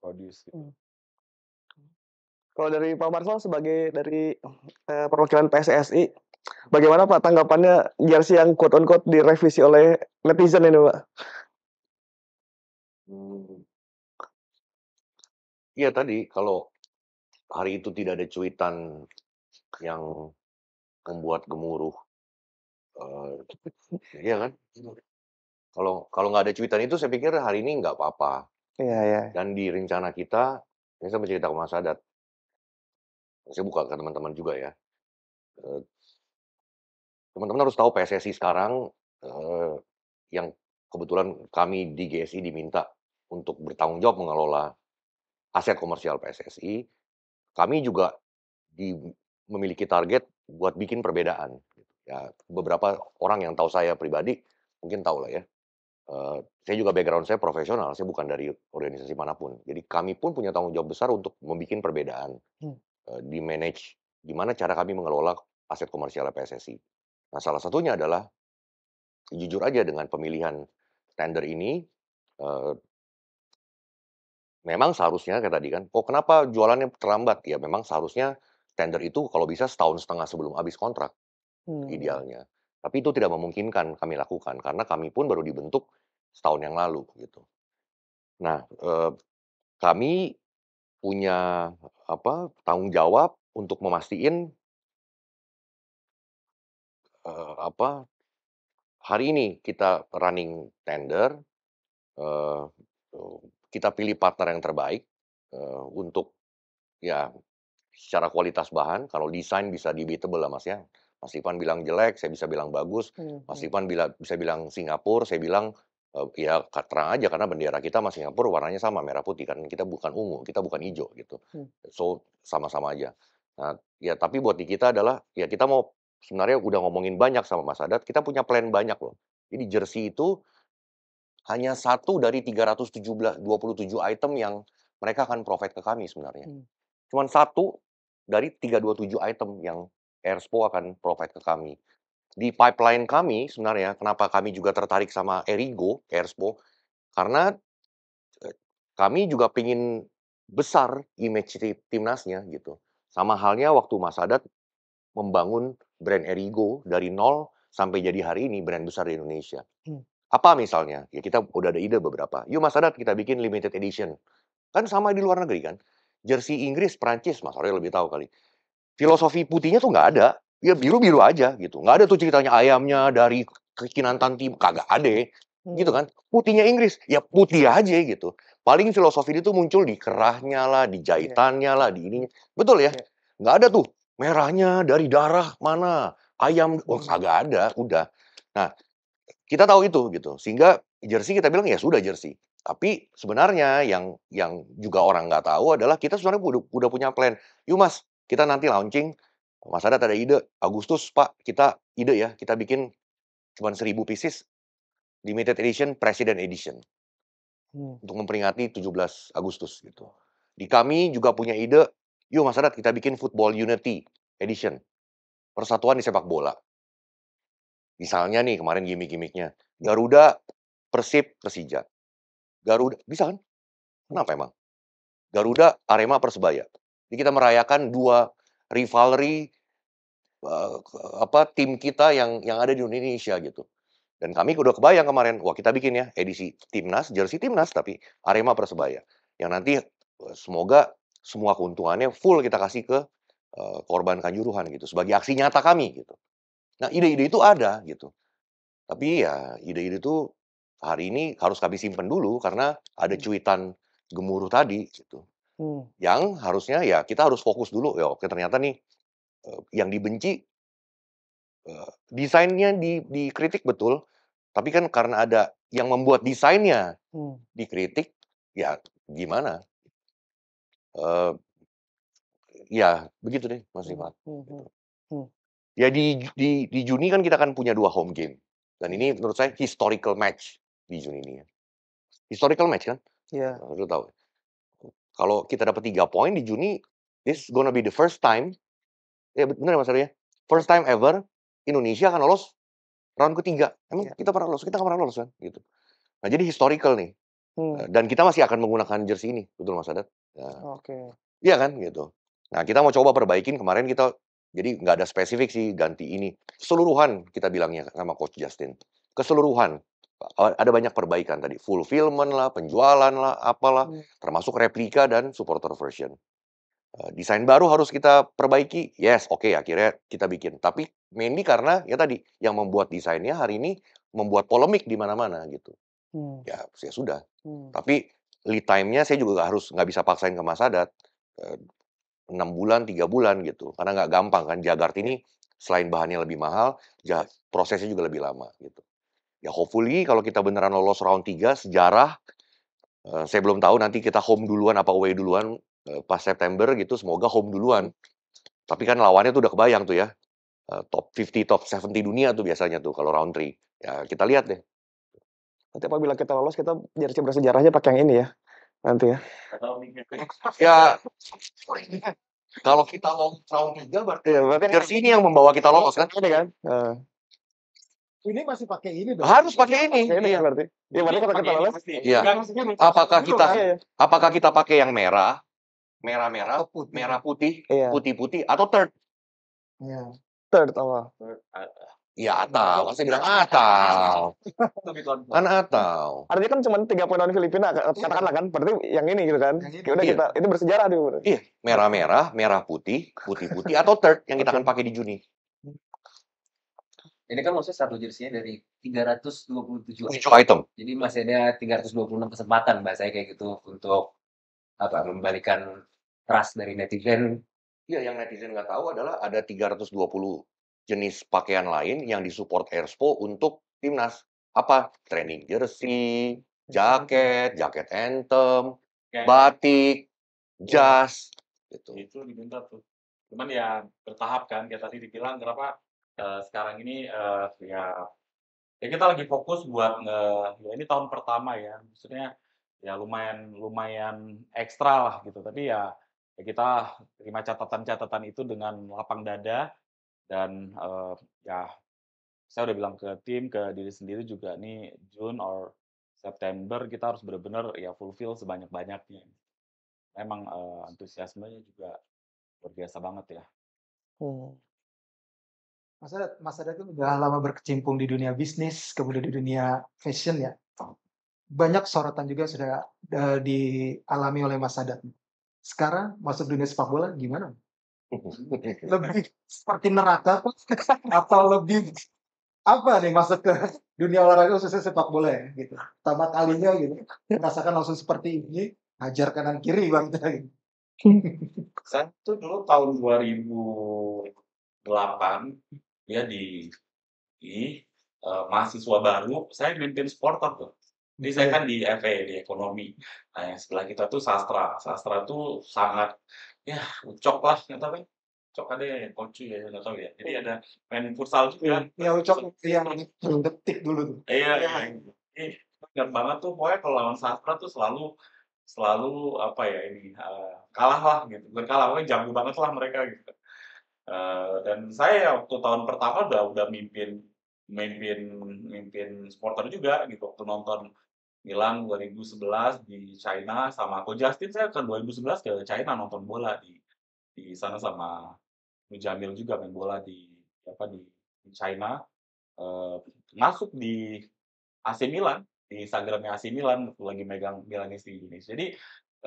Speaker 5: produce gitu. Hmm.
Speaker 7: Kalau dari Pak Marsal sebagai dari uh, perwakilan PSSI Bagaimana Pak tanggapannya jersey yang quote on quote direvisi oleh netizen ini Pak? Hmm.
Speaker 1: Iya hmm. tadi kalau hari itu tidak ada cuitan yang membuat gemuruh, uh, ya kan? Kalau kalau nggak ada cuitan itu saya pikir hari ini nggak apa-apa. Iya ya. Dan di rencana kita, ini saya mencerita ke Mas Adat, saya buka ke teman-teman juga ya. Uh, teman-teman harus tahu PSSI sekarang eh, yang kebetulan kami di GSI diminta untuk bertanggung jawab mengelola aset komersial PSSI, kami juga di, memiliki target buat bikin perbedaan. Ya, beberapa orang yang tahu saya pribadi mungkin tahu lah ya. Uh, saya juga background saya profesional, saya bukan dari organisasi manapun. Jadi kami pun punya tanggung jawab besar untuk membuat perbedaan hmm. uh, di manage gimana cara kami mengelola aset komersial PSSI. Nah, salah satunya adalah jujur aja dengan pemilihan tender ini memang seharusnya kayak tadi kan, oh kenapa jualannya terlambat? Ya memang seharusnya tender itu kalau bisa setahun setengah sebelum habis kontrak hmm. idealnya. Tapi itu tidak memungkinkan kami lakukan karena kami pun baru dibentuk setahun yang lalu gitu. Nah, eh, kami punya apa tanggung jawab untuk
Speaker 6: memastikan uh, apa,
Speaker 1: hari ini kita running tender, uh, kita pilih partner yang terbaik, uh, untuk ya secara kualitas bahan, kalau desain bisa debatable lah, Mas, ya. Mas Ivan bilang jelek, saya bisa bilang bagus, hmm, Mas Ipan hmm. Ivan bila bisa bilang Singapura, saya bilang, uh, ya ka aja karena bendera kita masih Singapura warnanya sama, merah putih kan, kita bukan ungu, kita bukan hijau gitu. Hmm. So, sama-sama aja. Nah, ya tapi buat di kita adalah, ya kita mau sebenarnya udah ngomongin banyak sama Mas Adat, kita punya plan banyak loh. Jadi jersey itu hanya satu dari 327 item yang mereka akan provide ke kami sebenarnya. Hmm. Cuman satu dari 327 item yang Airspo akan provide ke kami. Di pipeline kami sebenarnya, kenapa kami juga tertarik sama Erigo, Airspo, karena eh, kami juga pingin besar image timnasnya gitu. Sama halnya waktu Mas Adat membangun brand Erigo dari nol sampai jadi hari ini brand besar di Indonesia. Hmm. Apa misalnya? Ya kita udah ada ide beberapa. Yuk Mas Adat kita bikin limited edition. Kan sama di luar negeri kan. Jersey Inggris, Prancis, Mas Adat lebih tahu kali. Filosofi putihnya tuh nggak ada. Ya biru-biru aja gitu. Nggak ada tuh ceritanya ayamnya dari kekinantan tim. Kagak ada gitu hmm. kan putihnya Inggris ya putih aja gitu paling filosofi itu muncul di kerahnya lah di iya. jahitannya lah di ininya betul ya iya. nggak ada tuh merahnya dari darah mana ayam oh, hmm. kagak ada udah nah kita tahu itu gitu sehingga jersey kita bilang ya sudah jersey tapi sebenarnya yang yang juga orang nggak tahu adalah kita sebenarnya udah, udah punya plan yuk mas kita nanti launching mas ada ada ide Agustus pak kita ide ya kita bikin cuma seribu pieces limited edition president edition hmm. untuk memperingati 17 Agustus gitu di kami juga punya ide yuk Mas Adat kita bikin Football Unity Edition. Persatuan di sepak bola. Misalnya nih kemarin gimmick-gimmicknya. Garuda, Persib, Persija. Garuda, bisa kan? Kenapa emang? Garuda, Arema, Persebaya. Jadi kita merayakan dua rivalry uh, apa tim kita yang yang ada di Indonesia gitu. Dan kami udah kebayang kemarin, wah kita bikin ya edisi timnas, jersey timnas tapi Arema Persebaya. Yang nanti eh, semoga semua keuntungannya full kita kasih ke uh, korban kanjuruhan gitu sebagai aksi nyata kami gitu. Nah ide-ide itu ada gitu. Tapi ya ide-ide itu hari ini harus kami simpen dulu karena ada hmm. cuitan gemuruh tadi gitu. Hmm. Yang harusnya ya kita harus fokus dulu ya oke ternyata nih eh, yang dibenci eh, desainnya di dikritik betul tapi kan karena ada yang membuat desainnya hmm. dikritik ya gimana uh, ya begitu deh, Mas Rifat,
Speaker 6: hmm, hmm, gitu. Hmm, -hmm.
Speaker 1: Ya di di di Juni kan kita akan punya dua home game, dan ini menurut saya historical match di Juni ini ya. Historical match kan? Iya. Yeah. lu tahu. Kalau kita dapat tiga poin di Juni, this gonna be the first time ya benar ya, Mas, Arya. First time ever Indonesia akan lolos round ketiga. Emang yeah. kita pernah lolos? Kita nggak pernah lolos kan? Gitu. Nah, jadi historical nih, Hmm. dan kita masih akan menggunakan jersey ini, betul Mas Adat? Ya. Oke. Okay. Iya kan gitu. Nah kita mau coba perbaikin kemarin kita jadi nggak ada spesifik sih ganti ini. Keseluruhan kita bilangnya sama Coach Justin. Keseluruhan. Ada banyak perbaikan tadi. Fulfillment lah, penjualan lah, apalah. Hmm. Termasuk replika dan supporter version. Eh, desain baru harus kita perbaiki. Yes, oke okay, akhirnya kita bikin. Tapi mainly karena ya tadi yang membuat desainnya hari ini membuat polemik di mana-mana gitu. Hmm. Ya, ya sudah. Hmm. Tapi lead time-nya saya juga gak harus nggak bisa paksain ke Mas Adat eh, enam bulan tiga bulan gitu karena nggak gampang kan Jagart ini iya. selain bahannya lebih mahal prosesnya juga lebih lama gitu ya hopefully kalau kita beneran lolos round tiga sejarah eh, saya belum tahu nanti kita home duluan apa away duluan eh, pas September gitu semoga home duluan tapi kan lawannya tuh udah kebayang tuh ya top 50 top 70 dunia tuh biasanya tuh kalau round 3 ya kita lihat deh
Speaker 7: Nanti apabila kita lolos kita jadi cibra sejarahnya pakai yang ini ya. Nanti
Speaker 1: ya. Ya
Speaker 7: kalau kita lolos round 3 berarti,
Speaker 1: ya, berarti ini yang membawa kita lolos kan? Ini kan. Nah.
Speaker 7: Ini masih pakai ini
Speaker 1: dong. Harus pakai ini. ini ya berarti. Ya berarti kalau kita iya, lolos. Iya. iya apakah kita kan? iya, apakah kita pakai yang merah? Merah-merah, merah putih, putih-putih atau third? Iya. Third apa? Third. Iya Atal, saya bilang Atal. kan atau
Speaker 7: Artinya kan cuma tiga poin lawan Filipina, iya. katakanlah kan. Berarti yang ini gitu kan. Kita iya. kita, itu bersejarah tuh. Iya,
Speaker 1: merah-merah, merah-putih, putih-putih, atau third yang kita akan pakai di Juni.
Speaker 7: Ini kan maksudnya satu jersinya dari
Speaker 1: tiga
Speaker 4: ratus dua 327 Tujuh item. Jadi masih ada enam kesempatan saya kayak gitu untuk apa membalikan
Speaker 1: trust dari netizen Iya, yang netizen nggak tahu adalah ada 320 jenis pakaian lain yang disupport Airspo untuk timnas. Apa? Training jersey, jaket, jaket anthem, batik, iya. jas.
Speaker 5: Gitu. Itu diminta tuh. Cuman ya bertahap kan, kayak tadi dibilang kenapa uh, sekarang ini uh, ya ya kita lagi fokus buat nge, ya ini tahun pertama ya maksudnya ya lumayan lumayan ekstra lah gitu tapi ya, ya kita terima catatan-catatan itu dengan lapang dada dan uh, ya saya udah bilang ke tim, ke diri sendiri juga nih June or September kita harus benar-benar ya fulfill sebanyak-banyaknya. Memang, uh, antusiasmenya juga luar biasa banget ya.
Speaker 2: Oh. Mas Adat, Mas Adat kan udah lama berkecimpung di dunia bisnis, kemudian di dunia fashion ya. Banyak sorotan juga sudah, eh, dialami oleh Mas Adat. Sekarang masuk dunia sepak bola gimana? (laughs) lebih seperti neraka atau lebih apa nih masuk ke dunia olahraga khususnya sepak bola ya gitu tambah kalinya gitu merasakan langsung seperti ini hajar kanan kiri bang (laughs)
Speaker 5: saya tuh dulu tahun 2008 ya di di uh, mahasiswa baru saya mimpin sport tuh ini saya kan di FE di ekonomi nah yang sebelah kita tuh sastra sastra tuh sangat ya ucok lah nggak tahu ya ucok ada ya kocu ya nggak tahu ya jadi iya. ada main futsal juga ya,
Speaker 2: ya ucok yang detik dulu
Speaker 5: tuh iya iya ini iya, iya. ingat banget tuh pokoknya kalau lawan sastra tuh selalu selalu apa ya ini uh, kalah lah gitu bukan kalah pokoknya jago banget lah mereka gitu uh, dan saya ya waktu tahun pertama udah udah mimpin mimpin mimpin supporter juga gitu waktu nonton Milan 2011 di China sama aku Justin saya kan 2011 ke China nonton bola di di sana sama Mujamil juga main bola di apa di, China uh, masuk di AC Milan di Instagramnya AC Milan lagi megang Milanis di Indonesia jadi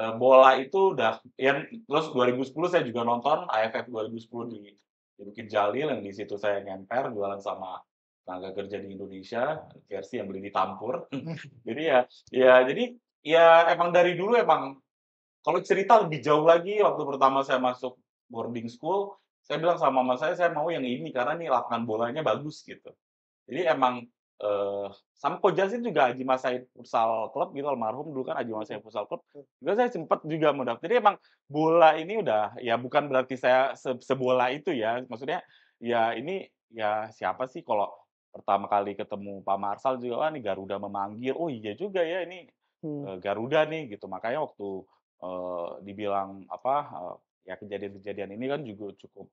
Speaker 5: uh, bola itu udah yang terus 2010 saya juga nonton AFF 2010 di di Bukit Jalil yang di situ saya ngemper jualan sama tenaga kerja di Indonesia versi yang beli di Tampur hmm. (laughs) jadi ya ya jadi ya emang dari dulu emang kalau cerita lebih jauh lagi waktu pertama saya masuk boarding school saya bilang sama mama saya saya mau yang ini karena nih lapangan bolanya bagus gitu jadi emang eh, sama Kojasin juga Haji Masai Futsal Club gitu almarhum dulu kan Haji Masai Futsal Club hmm. juga saya sempat juga mendaftar. jadi emang bola ini udah ya bukan berarti saya se sebola itu ya maksudnya ya ini ya siapa sih kalau pertama kali ketemu Pak Marsal juga wah ini Garuda memanggil oh iya juga ya ini hmm. Eh, Garuda nih gitu makanya waktu uh, dibilang apa uh, ya kejadian-kejadian ini kan juga cukup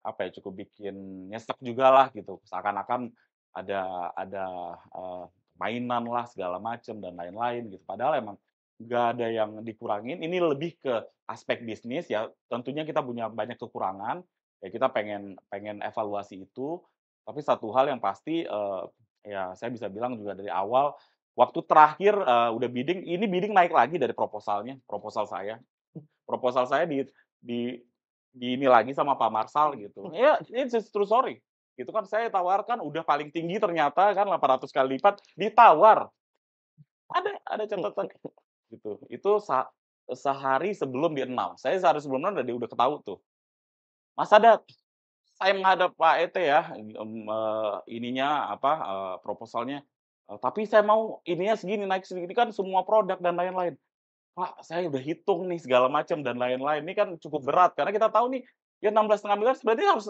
Speaker 5: apa ya cukup bikin nyesek juga lah gitu seakan-akan ada ada uh, mainan lah segala macem dan lain-lain gitu padahal emang nggak ada yang dikurangin ini lebih ke aspek bisnis ya tentunya kita punya banyak kekurangan ya kita pengen pengen evaluasi itu tapi satu hal yang pasti uh, ya saya bisa bilang juga dari awal waktu terakhir uh, udah bidding ini bidding naik lagi dari proposalnya, proposal saya. proposal saya di di di ini lagi sama Pak Marsal gitu. Ya, yeah, it's true story. Gitu kan saya tawarkan udah paling tinggi ternyata kan 800 kali lipat ditawar. Ada ada catatan gitu. Itu sa sehari sebelum di enam. Saya sehari sebelum enam udah udah ketahui tuh. Mas Adat, saya menghadap Pak ET ya e, ininya apa e, proposalnya e, tapi saya mau ininya segini naik segini kan semua produk dan lain-lain Pak saya udah hitung nih segala macam dan lain-lain ini kan cukup berat karena kita tahu nih ya 16,5 miliar sebenarnya harus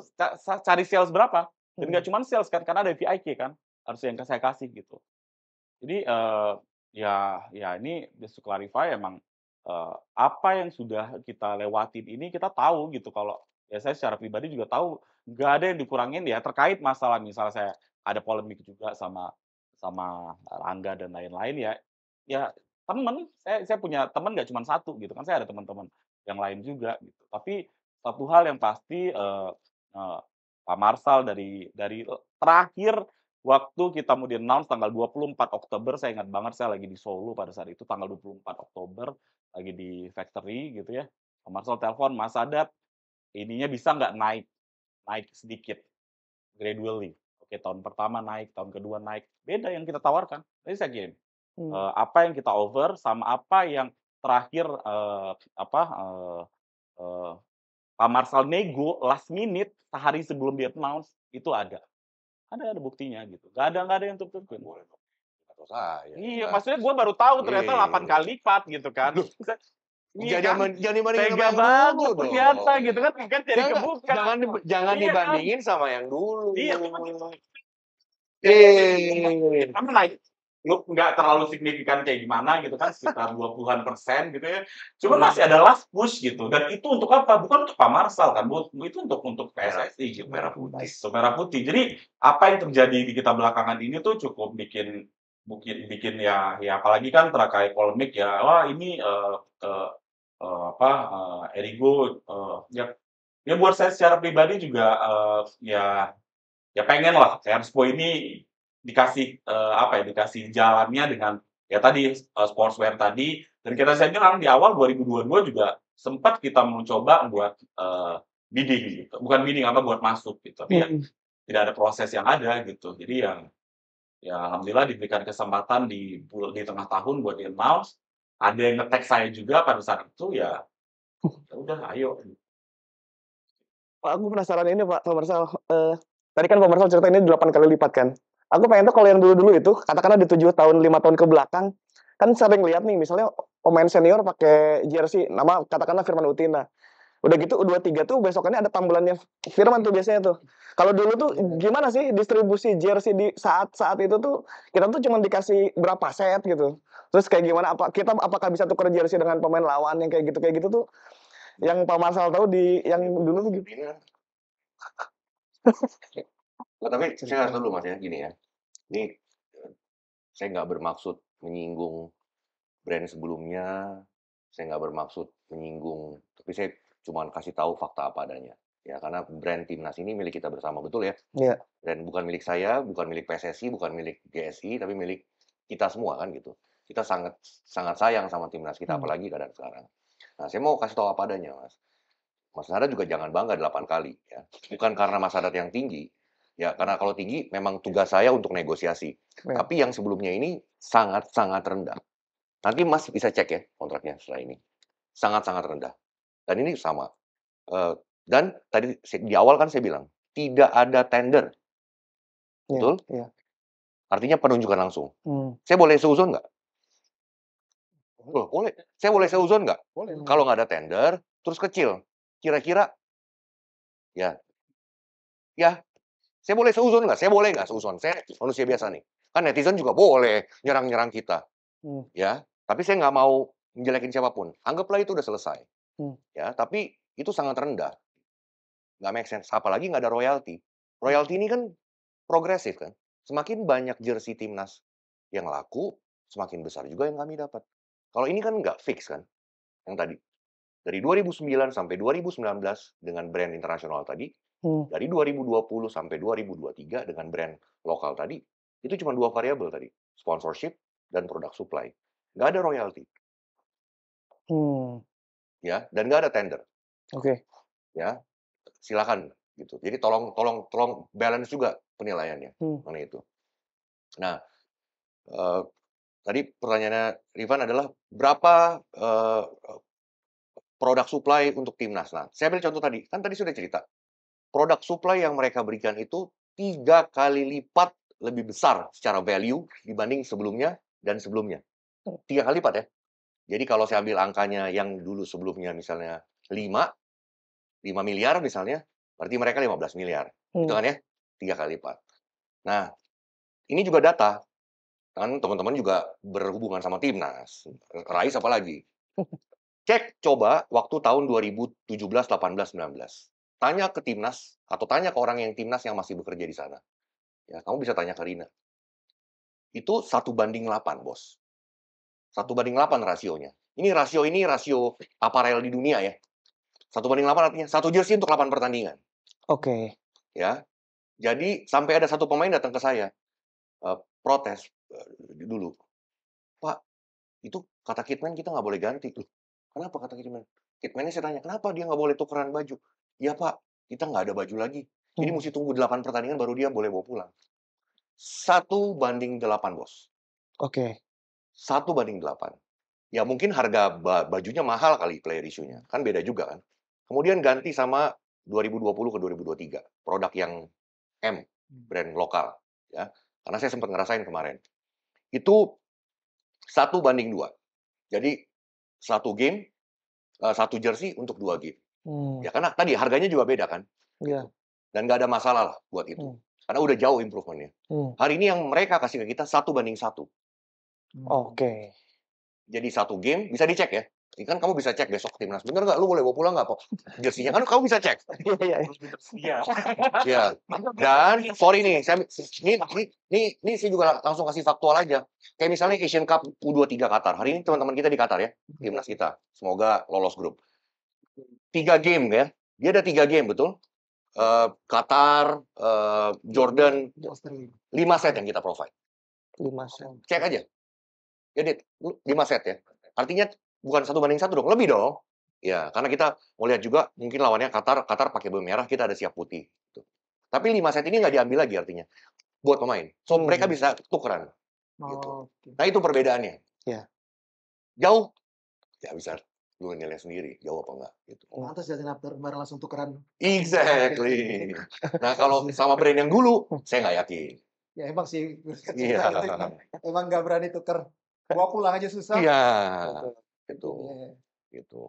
Speaker 5: cari sales berapa dan nggak hmm. cuma sales kan karena ada VIK kan harus yang saya kasih gitu jadi uh, ya ya ini just to clarify emang uh, apa yang sudah kita lewatin ini kita tahu gitu kalau ya saya secara pribadi juga tahu nggak ada yang dikurangin ya terkait masalah misalnya saya ada polemik juga sama sama Rangga dan lain-lain ya ya temen saya saya punya temen nggak cuma satu gitu kan saya ada teman-teman yang lain juga gitu tapi satu hal yang pasti uh, uh, Pak Marsal dari dari terakhir waktu kita mau di announce tanggal 24 Oktober saya ingat banget saya lagi di Solo pada saat itu tanggal 24 Oktober lagi di factory gitu ya Pak Marsal telepon Mas Adat ininya bisa nggak naik naik sedikit gradually. Oke, tahun pertama naik, tahun kedua naik. Beda yang kita tawarkan. Jadi saya gini, Hmm. Uh, apa yang kita over sama apa yang terakhir uh, apa uh, uh, Pak Marsal nego last minute sehari sebelum dia announce itu ada. Ada ada buktinya gitu. Gak ada gak ada yang tutupin. Boleh Atau Iya, maksudnya gue baru tahu ternyata iya. delapan kali lipat gitu kan. Iya jangan, kan? jangan dibandingin Tega sama yang dulu dong. Ternyata
Speaker 1: gitu kan mungkin jadi jangan, kebuka. Jangan, jangan iya kan? dibandingin sama yang dulu. Iya. Eh, kan? iya,
Speaker 5: kamu naik lu nggak terlalu signifikan kayak gimana gitu kan sekitar 20-an persen gitu ya cuma hmm. masih ada last push gitu dan itu untuk apa bukan untuk Pak Marsal kan buat itu untuk untuk PSSI gitu merah putih so, merah putih jadi apa yang terjadi di kita belakangan ini tuh cukup bikin bikin bikin ya ya apalagi kan terkait polemik ya wah ini uh, uh, uh, apa uh, Erigo uh, ya ya buat saya secara pribadi juga uh, ya ya pengen lah Erspo ini dikasih uh, apa ya dikasih jalannya dengan ya tadi uh, sportswear tadi dan kita sendiri di awal 2022 juga sempat kita mencoba buat uh, bidding gitu bukan bidding apa buat masuk gitu tapi mm. ya, hmm. tidak ada proses yang ada gitu jadi yang ya alhamdulillah diberikan kesempatan di di tengah tahun buat di announce ada yang ngetek saya juga pada saat itu ya, ya udah ayo
Speaker 7: Pak, aku penasaran ini Pak pemirsa. Uh, eh, tadi kan pemirsa cerita ini delapan kali lipat kan. Aku pengen tuh kalau yang dulu-dulu itu, katakanlah di tujuh tahun, lima tahun ke belakang, kan sering lihat nih misalnya pemain senior pakai jersey nama katakanlah Firman Utina. Udah gitu U23 tuh besokannya ada tampilannya Firman tuh biasanya tuh. Kalau dulu tuh gimana sih distribusi jersey di saat-saat itu tuh kita tuh cuma dikasih berapa set gitu. Terus kayak gimana apa kita apakah bisa tuker jersey dengan pemain lawan yang kayak gitu kayak gitu tuh yang Pak Marsal tahu di yang dulu tuh gitu.
Speaker 1: (laughs) nah, tapi saya harus dulu Mas ya gini ya. Ini eh, saya nggak bermaksud menyinggung brand sebelumnya, saya nggak bermaksud menyinggung, tapi saya cuman kasih tahu fakta apa adanya. Ya, karena brand timnas ini milik kita bersama, betul ya? Iya. Dan bukan milik saya, bukan milik PSSI, bukan milik GSI, tapi milik kita semua kan gitu. Kita sangat sangat sayang sama timnas kita, hmm. apalagi keadaan sekarang. Nah, saya mau kasih tahu apa adanya, Mas. Mas Nadat juga jangan bangga 8 kali. Ya. Bukan karena Mas Nadat yang tinggi, ya karena kalau tinggi memang tugas saya untuk negosiasi ya. tapi yang sebelumnya ini sangat sangat rendah nanti Mas bisa cek ya kontraknya setelah ini sangat sangat rendah dan ini sama. Dan tadi di awal kan saya bilang, tidak ada tender. Iya, Betul? Ya, Artinya penunjukan langsung. Hmm. Saya boleh seuzon nggak? boleh. Saya boleh seuzon nggak? Boleh. Kalau nggak ada tender, terus kecil. Kira-kira, ya, ya, saya boleh seuzon nggak? Saya boleh nggak seuzon? Saya manusia biasa nih. Kan netizen juga boleh nyerang-nyerang kita. Hmm. Ya, tapi saya nggak mau menjelekin siapapun. Anggaplah itu udah selesai hmm. Ya, tapi itu sangat rendah. Nggak make sense, apalagi nggak ada royalti. Hmm. Royalti ini kan progresif kan. Semakin banyak jersey timnas yang laku, semakin besar juga yang kami dapat. Kalau ini kan nggak fix kan, yang tadi. Dari 2009 sampai 2019 dengan brand internasional tadi, Hmm. Dari 2020 sampai 2023 dengan brand lokal tadi, itu cuma dua variabel tadi, sponsorship dan produk supply. Nggak ada royalti. Hmm ya dan nggak ada tender. Oke. Okay. Ya silakan gitu. Jadi tolong tolong tolong balance juga penilaiannya hmm. mengenai itu. Nah uh, tadi pertanyaannya Rivan adalah berapa uh, produk supply untuk timnas. Nah, saya ambil contoh tadi, kan tadi sudah cerita, produk supply yang mereka berikan itu tiga kali lipat lebih besar secara value dibanding sebelumnya dan sebelumnya. Hmm. Tiga kali lipat ya. Jadi kalau saya ambil angkanya yang dulu sebelumnya misalnya 5, 5 miliar misalnya, berarti mereka 15 miliar. Hmm. Itu iya. kan ya, tiga kali lipat. Nah, ini juga data. Kan teman-teman juga berhubungan sama timnas. Rais apalagi. Cek coba waktu tahun 2017, 18, 19. Tanya ke timnas atau tanya ke orang yang timnas yang masih bekerja di sana. Ya, kamu bisa tanya ke Rina. Itu satu banding 8, Bos. Satu banding 8 rasionya. Ini rasio ini rasio aparel di dunia ya. Satu banding 8 artinya satu jersey untuk 8 pertandingan. Oke. Okay. Ya. Jadi sampai ada satu pemain datang ke saya uh, protes uh, dulu. Pak, itu kata kitman kita nggak boleh ganti. Loh, kenapa kata kitman? Kitmannya saya tanya, kenapa dia nggak boleh tukeran baju? Ya Pak, kita nggak ada baju lagi. Jadi hmm. mesti tunggu 8 pertandingan baru dia boleh bawa pulang. Satu banding delapan Bos. Oke. Okay satu banding 8. Ya mungkin harga bajunya mahal kali player isunya, kan beda juga kan. Kemudian ganti sama 2020 ke 2023, produk yang M, hmm. brand lokal. ya Karena saya sempat ngerasain kemarin. Itu satu banding dua. Jadi satu game, eh, satu jersey untuk dua game.
Speaker 7: Hmm. Ya karena tadi harganya juga beda kan. Gitu. Yeah.
Speaker 1: Dan nggak ada masalah lah buat itu. Hmm. Karena udah jauh improvementnya. Hmm. Hari ini yang mereka kasih ke kita satu banding satu.
Speaker 7: Hmm. Oke. Okay.
Speaker 1: Jadi satu game bisa dicek ya. Ini kan kamu bisa cek besok timnas. Bener nggak? Lu boleh bawa pulang nggak, kok? Jersinya kan kamu bisa cek.
Speaker 6: Iya, iya. Iya. Ya.
Speaker 1: iya. (laughs) Dan sorry nih, saya ini ini ini saya juga langsung kasih faktual aja. Kayak misalnya Asian Cup U23 Qatar. Hari ini teman-teman kita di Qatar ya, hmm. timnas kita. Semoga lolos grup. Tiga game ya. Dia ada tiga game betul. Uh, Qatar, uh, Jordan, lima set yang kita provide. Lima set. Cek aja. Jadi ya, lima set ya. Artinya bukan satu banding satu dong, lebih dong. Ya, karena kita mau lihat juga mungkin lawannya Qatar, Qatar pakai bumi merah, kita ada siap putih. Gitu. Tapi lima set ini nggak diambil lagi artinya buat pemain. So iya, mereka iya. bisa tukeran. Oh, gitu. Nah itu perbedaannya. Ya. Jauh, ya bisa lu nilai sendiri jauh apa enggak gitu.
Speaker 2: Oh, pantas jadi Raptor kemarin langsung tukeran.
Speaker 1: Exactly. (laughs) nah kalau sama brand yang dulu, saya nggak yakin.
Speaker 2: Ya emang sih. (laughs) Iya. Emang nggak berani tuker. Bawa pulang aja susah. Iya.
Speaker 1: Gitu. Gitu. Iya. gitu.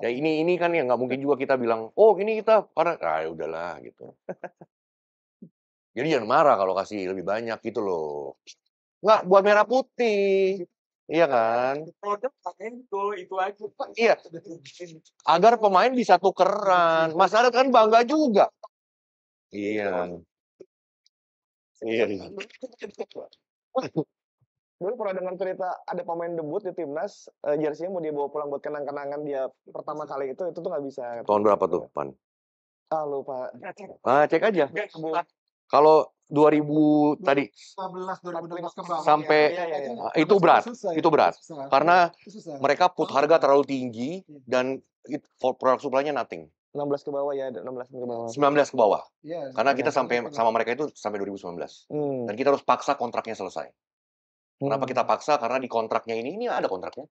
Speaker 1: Ya ini ini kan ya nggak mungkin juga kita bilang, oh ini kita karena ah ya udahlah gitu. Jadi jangan marah kalau kasih lebih banyak gitu loh. Nggak buat merah putih. Iya kan?
Speaker 3: Produk itu, itu aja.
Speaker 1: Iya. Agar pemain bisa tukeran. Mas Adat kan bangga juga. Iya. Iya. iya,
Speaker 7: iya. (laughs) dulu pernah dengar cerita ada pemain debut di timnas uh, eh, jersey mau dia bawa pulang buat kenang-kenangan dia pertama kali itu itu tuh nggak bisa
Speaker 1: tahun berapa tuh pan ah lupa ah cek aja kalau 2000 tadi
Speaker 7: 15 2015 ke bawah sampai ya, ya, ya. itu berat susah, itu berat susah, karena susah. mereka
Speaker 1: put nah, harga nah. terlalu tinggi iya. dan it, produk supply-nya nothing 16 ke bawah ya, 16 ke bawah. 19 ke bawah.
Speaker 7: Ya, Karena kita sampai sama
Speaker 1: mereka itu sampai 2019. Hmm. Dan kita harus paksa kontraknya selesai. Kenapa hmm. kita paksa? Karena di kontraknya ini ini ada kontraknya.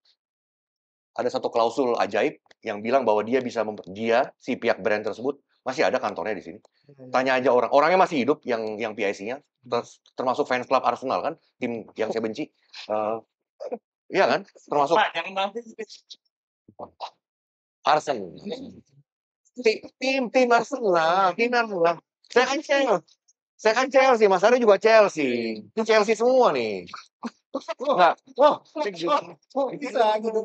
Speaker 1: Ada satu klausul ajaib yang bilang bahwa dia bisa dia si pihak brand tersebut masih ada kantornya di sini. Hmm, ya. Tanya aja orang, orangnya masih hidup yang yang PIC-nya, hmm. termasuk fans club Arsenal kan, tim yang saya benci. Uh, iya kan, termasuk. Arsenal. Tim tim Arsenal, tim Arsenal. Saya kan Chelsea, saya kan Chelsea, Mas Ari juga Chelsea. Itu Chelsea semua nih. Wah, wah,
Speaker 3: bisa gitu.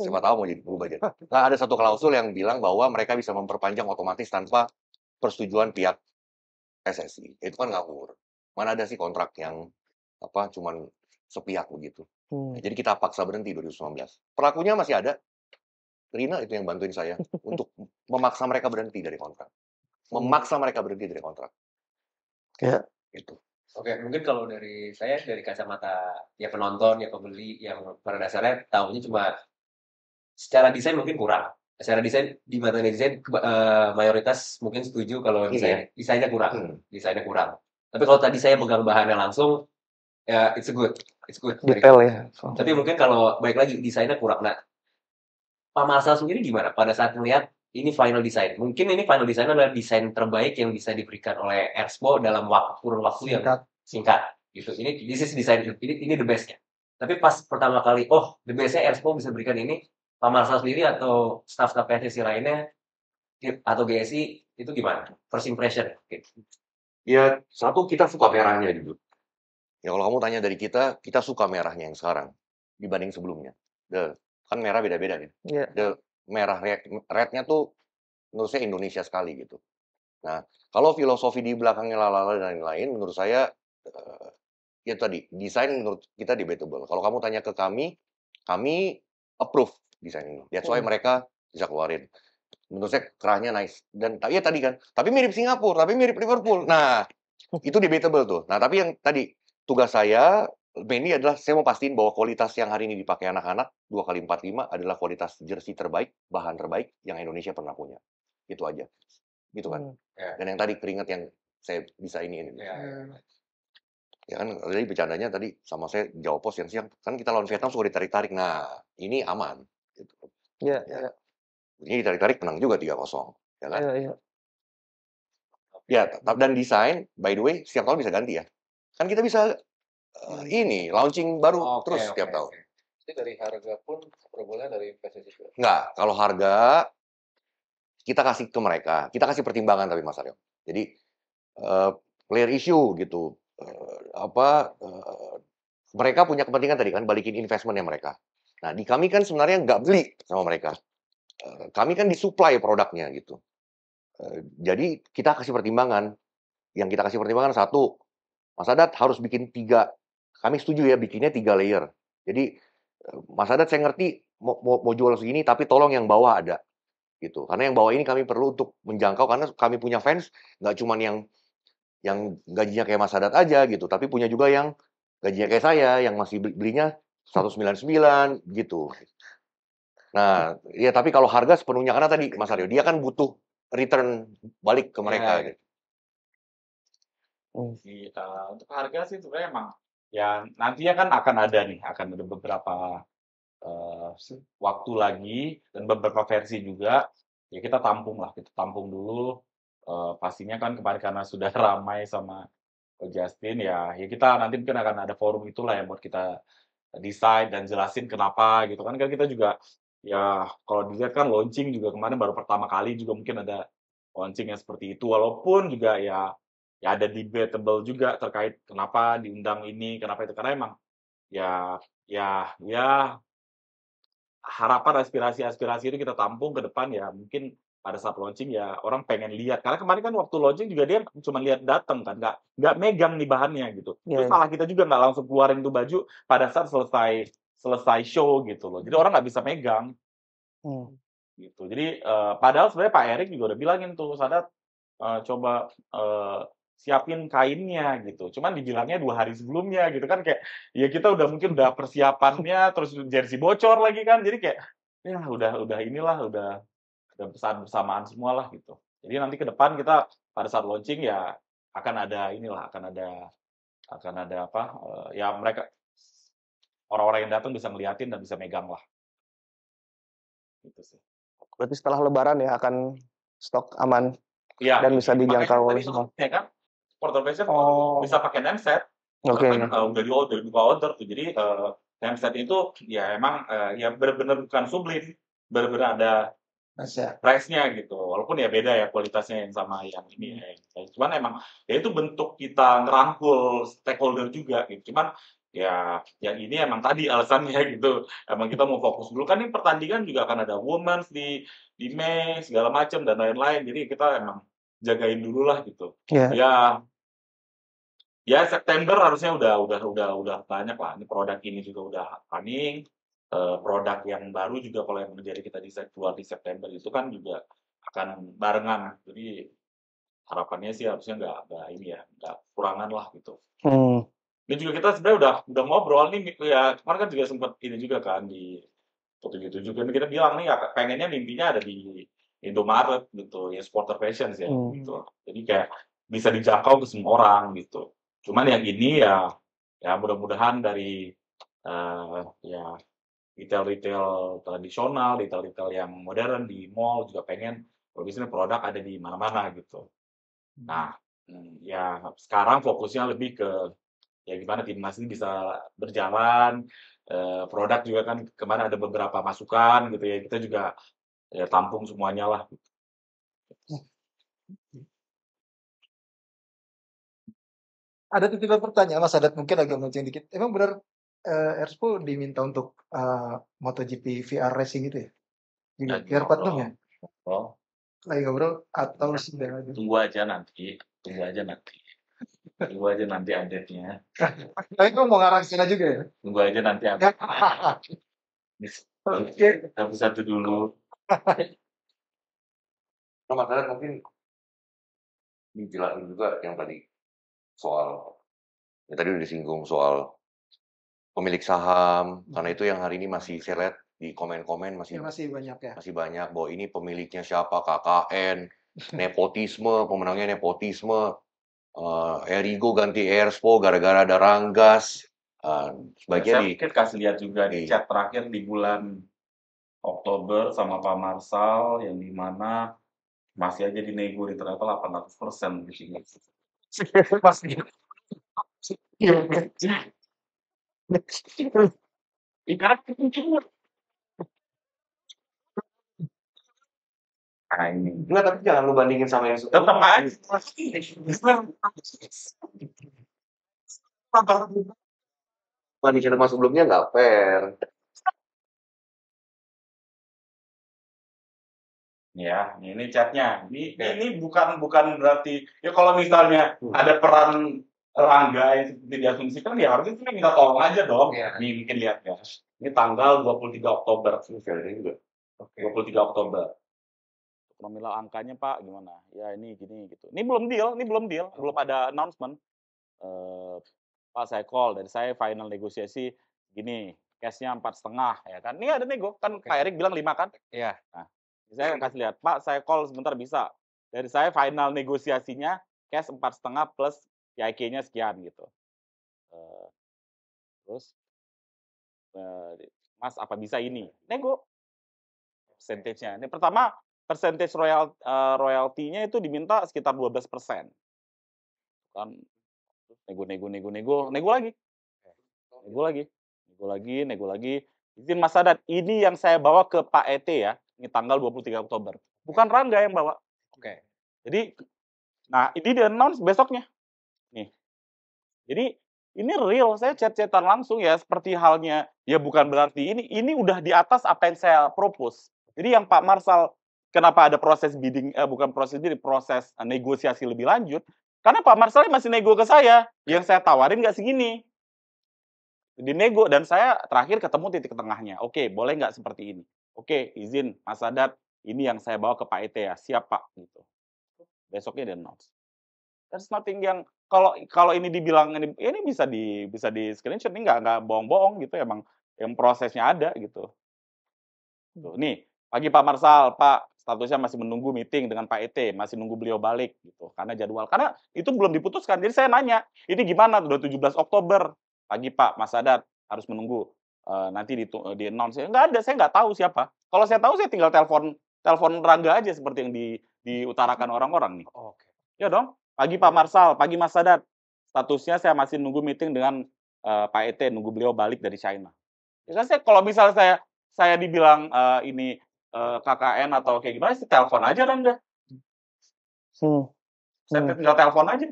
Speaker 1: Siapa tahu mau jadi berubah jadi. Nah, ada satu klausul yang bilang bahwa mereka bisa memperpanjang otomatis tanpa persetujuan pihak SSI. Itu kan nggak ngawur. Mana ada sih kontrak yang apa cuman sepihak begitu. Hmm. Nah, jadi kita paksa berhenti 2019. Pelakunya masih ada. Rina itu yang bantuin saya untuk memaksa mereka berhenti dari kontrak. Hmm. Memaksa mereka berhenti dari kontrak. Ya. Itu. Oke, mungkin kalau
Speaker 4: dari saya dari kacamata ya penonton, ya pembeli yang pada dasarnya tahunya cuma secara desain mungkin kurang. Secara desain di mata desain uh, eh, mayoritas mungkin setuju kalau iya. desain, yeah. desainnya kurang, hmm. desainnya kurang. Tapi kalau tadi saya pegang bahannya langsung, ya it's good, it's good.
Speaker 7: Detail ya. So. Tapi
Speaker 4: mungkin kalau baik lagi desainnya kurang. Nah, Pak Marcel sendiri gimana pada saat melihat ini final design. Mungkin ini final design adalah desain terbaik yang bisa diberikan oleh Erspo dalam waktu kurun waktu yang singkat. singkat. Gitu. Ini this is design ini ini the bestnya. Tapi pas pertama kali, oh the bestnya Erspo bisa berikan ini, Pak Marsal sendiri atau staff-staff PSSI lainnya atau GSI
Speaker 1: itu gimana? First impression? Gitu. Ya satu kita suka merahnya dulu. Ya kalau kamu tanya dari kita, kita suka merahnya yang sekarang dibanding sebelumnya. The, kan merah beda-beda nih. Yeah. The, merah rednya tuh menurut saya Indonesia sekali gitu. Nah, kalau filosofi di belakangnya lalala dan lain-lain, menurut saya uh, ya tadi desain menurut kita debatable. Kalau kamu tanya ke kami, kami approve desain ini. That's why hmm. mereka bisa keluarin. Menurut saya kerahnya nice dan ya tadi kan, tapi mirip Singapura, tapi mirip Liverpool. Nah, itu debatable tuh. Nah, tapi yang tadi tugas saya ini adalah saya mau pastiin bahwa kualitas yang hari ini dipakai anak-anak dua kali empat lima adalah kualitas jersey terbaik, bahan terbaik yang Indonesia pernah punya. Itu aja. Gitu kan. Hmm. Ya. Dan yang tadi keringat yang saya bisa ini ini. Yeah. Ya, ya. ya kan tadi bercandanya tadi sama saya jawab pos yang siang kan kita lawan Vietnam suka ditarik-tarik. Nah, ini aman gitu. Iya, yeah, ya. Ini ditarik-tarik menang juga tiga kosong ya kan? Iya, iya. Ya, dan desain by the way setiap tahun bisa ganti ya. Kan kita bisa uh, ini launching baru okay, terus okay, tiap tahun.
Speaker 4: Jadi dari harga pun perbulan dari investasi juga.
Speaker 1: Enggak, kalau harga kita kasih ke mereka, kita kasih pertimbangan tapi Mas Aryo. Jadi uh, eh, player issue gitu. Uh, apa uh, mereka punya kepentingan tadi kan balikin investmentnya mereka. Nah, di kami kan sebenarnya nggak beli sama mereka. kami kan disuplai produknya gitu. jadi kita kasih pertimbangan. Yang kita kasih pertimbangan satu, Mas Adat harus bikin tiga kami setuju ya bikinnya tiga layer. Jadi eh, Mas Adat saya ngerti mau, mau, jual segini tapi tolong yang bawah ada gitu. Karena yang bawah ini kami perlu untuk menjangkau karena kami punya fans nggak cuma yang yang gajinya kayak Mas Adat aja gitu, tapi punya juga yang gajinya kayak saya yang masih belinya 199 gitu. Nah, ya tapi kalau harga sepenuhnya karena tadi Mas Aryo dia kan butuh return balik ke mereka ya. gitu. Hmm.
Speaker 5: untuk harga sih sebenarnya emang ya nantinya kan akan ada nih akan ada beberapa uh, waktu lagi dan beberapa versi juga ya kita tampung lah kita tampung dulu uh, pastinya kan kemarin karena sudah (laughs) ramai sama Justin ya ya kita nanti mungkin akan ada forum itulah yang buat kita desain dan jelasin kenapa gitu kan kan kita juga ya kalau dilihat kan launching juga kemarin baru pertama kali juga mungkin ada launching yang seperti itu walaupun juga ya ya ada debatable juga terkait kenapa diundang ini, kenapa itu karena emang ya ya ya harapan aspirasi-aspirasi itu kita tampung ke depan ya mungkin pada saat launching ya orang pengen lihat karena kemarin kan waktu launching juga dia cuma lihat datang kan nggak nggak megang nih bahannya gitu yeah. terus salah kita juga nggak langsung keluarin tuh baju pada saat selesai selesai show gitu loh jadi orang nggak bisa megang hmm. gitu jadi uh, padahal sebenarnya Pak Erik juga udah bilangin tuh sadat uh, coba uh, siapin kainnya gitu. Cuman dibilangnya dua hari sebelumnya gitu kan kayak ya kita udah mungkin udah persiapannya terus jersey bocor lagi kan. Jadi kayak ya udah udah inilah udah udah pesan bersamaan semualah gitu. Jadi nanti ke depan kita pada saat launching ya akan ada inilah akan ada akan ada apa eh, ya mereka orang-orang yang datang bisa ngeliatin dan bisa megang lah.
Speaker 7: Gitu sih. Berarti setelah lebaran ya akan stok aman ya, dan bisa kan dijangkau oleh semua.
Speaker 5: Ya kan? portal base oh. bisa pakai set Oke. Okay. uh, eh, udah di order, buka order tuh. Jadi uh, eh, set itu ya emang uh, ya benar-benar bukan sublim, benar-benar ada price-nya gitu. Walaupun ya beda ya kualitasnya yang sama yang ini. Hmm. Ya. Cuman emang ya itu bentuk kita ngerangkul stakeholder juga gitu. Cuman ya yang ini emang tadi alasannya (laughs) gitu emang kita mau fokus dulu kan ini pertandingan juga akan ada women's di di Mei segala macam dan lain-lain jadi kita emang jagain dulu lah gitu yeah. ya, ya ya September harusnya udah udah udah udah banyak lah ini produk ini juga udah running uh, produk yang baru juga kalau yang menjadi kita di keluar di September itu kan juga akan barengan jadi harapannya sih harusnya nggak ada ini ya nggak kurangan lah gitu hmm. dan juga kita sebenarnya udah udah ngobrol nih ya kemarin kan juga sempat ini juga kan di waktu itu juga kita bilang nih ya pengennya mimpinya ada di Indomaret gitu ya supporter fashion ya hmm. gitu jadi kayak bisa dijangkau ke semua orang gitu cuman yang ini ya ya mudah-mudahan dari uh, ya retail-retail tradisional, retail-retail yang modern di mall juga pengen produksi produk ada di mana-mana gitu. Hmm. Nah, hmm, ya sekarang fokusnya lebih ke ya gimana timnas ini bisa berjalan, uh, produk juga kan kemarin ada beberapa masukan gitu ya kita juga ya tampung semuanya lah. Gitu.
Speaker 6: ada titipan pertanyaan Mas Adat
Speaker 2: mungkin agak melenceng dikit. Emang benar uh, Erspo diminta untuk uh, MotoGP VR racing gitu ya? Di VR Platinum ya?
Speaker 5: Oh. Lagi ngobrol atau sudah ada? Tunggu aja nanti, tunggu aja nanti. Tunggu aja nanti update-nya. Tapi kamu mau ngarang sana juga ya? Tunggu aja nanti update. Oke. Tapi satu dulu. Nomor mungkin
Speaker 6: menjelaskan juga yang tadi soal
Speaker 1: ya tadi udah disinggung soal pemilik saham hmm. karena itu yang hari ini masih seret di komen-komen masih ya, masih banyak ya masih banyak bahwa ini pemiliknya siapa KKN (laughs) nepotisme pemenangnya nepotisme uh, Erigo ganti Erspo gara-gara ada Ranggas uh, eh, sebagian ya, saya di, pikir kasih lihat juga di, di iya. chat terakhir di bulan
Speaker 5: Oktober sama Pak Marsal yang dimana masih aja dinego di ternyata 800 persen di sini (laughs) pasti gitu. iya, nah, Enggak,
Speaker 6: tapi jangan lu bandingin sama yang suka. Tetap aja. Bandingin sama sebelumnya nggak fair. Ya, ini catnya. Ini okay. ini bukan
Speaker 5: bukan berarti ya kalau misalnya hmm. ada peran Rangga yang seperti diasumsikan ya harusnya cuma minta tolong aja dong. yeah. ini mungkin lihat ya. Ini tanggal 23 Oktober. Ini dua Okay. 23 Oktober nominal angkanya pak gimana ya ini gini gitu ini belum deal ini belum deal oh. belum ada announcement uh, pak saya call dari saya final negosiasi gini cashnya empat setengah ya kan ini ada nego kan okay. pak Erik bilang lima kan iya yeah. nah saya kasih lihat Pak saya call sebentar bisa dari saya final negosiasinya cash empat setengah plus yk sekian gitu eh, terus eh, Mas apa bisa ini nego percentage ini pertama percentage royal eh, royaltinya itu diminta sekitar 12 persen kan nego nego nego nego nego lagi nego lagi nego lagi nego lagi izin Mas adat ini yang saya bawa ke Pak ET ya ini tanggal 23 Oktober. Bukan Rangga yang bawa. Oke. Okay. Jadi, nah ini di announce besoknya. Nih. Jadi ini real, saya chat-chatan langsung ya seperti halnya ya bukan berarti ini ini udah di atas apa yang saya propose. Jadi yang Pak Marsal kenapa ada proses bidding eh, bukan proses jadi proses eh, negosiasi lebih lanjut karena Pak Marsal masih nego ke saya yang saya tawarin nggak segini dinego dan saya terakhir ketemu titik tengahnya. Oke, boleh nggak seperti ini? Oke, izin Mas Adat ini yang saya bawa ke Pak Ete ya, siap Pak gitu. Besoknya dia notes there's nothing yang kalau kalau ini dibilang ini ini bisa di bisa di screenshot ini nggak nggak bohong-bohong gitu emang yang prosesnya ada gitu. Tuh, hmm. nih pagi Pak Marsal, Pak statusnya masih menunggu meeting dengan Pak Ete, masih nunggu beliau balik gitu karena jadwal karena itu belum diputuskan. Jadi saya nanya, ini gimana? Udah 17 Oktober. Pagi Pak Mas Adat harus menunggu. Eh, nanti di, eh, di announce nggak ada saya nggak tahu siapa kalau saya tahu saya tinggal telepon telepon Rangga aja seperti yang di diutarakan hmm. orang-orang nih oke okay. ya dong pagi Pak Marsal pagi Mas Sadat statusnya saya masih nunggu meeting dengan uh, Pak ET nunggu beliau balik dari China ya kan, saya kalau misalnya saya saya dibilang uh, ini uh, KKN atau kayak gimana sih telepon aja Rangga hmm. saya hmm. tinggal telepon aja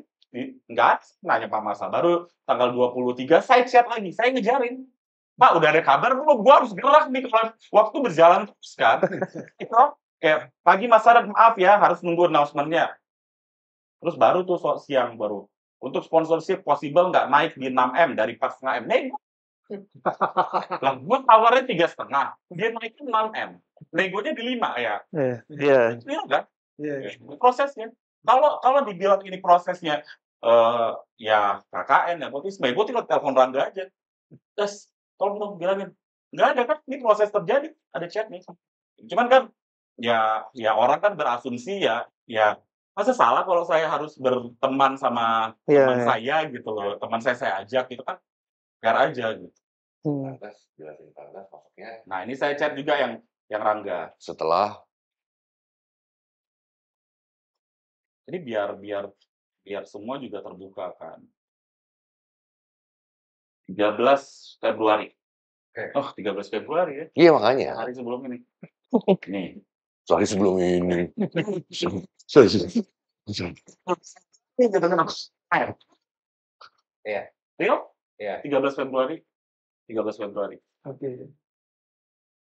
Speaker 5: nggak nanya Pak Marsal baru tanggal 23 saya chat lagi saya ngejarin Pak udah ada kabar belum? Gue harus gerak nih kalau waktu berjalan terus kan. Itu kayak pagi Mas Sadat maaf ya harus nunggu announcementnya. Terus baru tuh so, siang baru. Untuk sponsorship possible nggak naik di 6M dari 4,5M. Nego. (laughs) lah gue tawarnya tiga setengah, dia naik 6M. Negonya di lima ya. Iya. Yeah. Iya, iya kan? Iya. Yeah. Prosesnya. Kalau kalau dibilang ini prosesnya eh uh, ya KKN nepotisme, gue tinggal telepon Rangga aja. Terus tolong dong bilangin nggak ada kan ini proses terjadi ada chat nih cuman kan ya ya orang kan berasumsi ya ya masa salah kalau saya harus berteman sama yeah, teman yeah. saya gitu loh teman saya saya ajak gitu kan biar aja gitu hmm. nah ini saya chat juga yang
Speaker 6: yang Rangga setelah jadi biar biar biar semua juga terbuka kan
Speaker 5: 13 Februari. Okay. Oh, 13 Februari ya? Iya, makanya. Hari sebelum ini.
Speaker 6: (laughs) Nih. Sehari sebelum ini. Sorry, sorry. Ini kedengaran aku. Iya. Rio?
Speaker 5: Iya. 13 Februari. 13 Februari.
Speaker 6: Oke.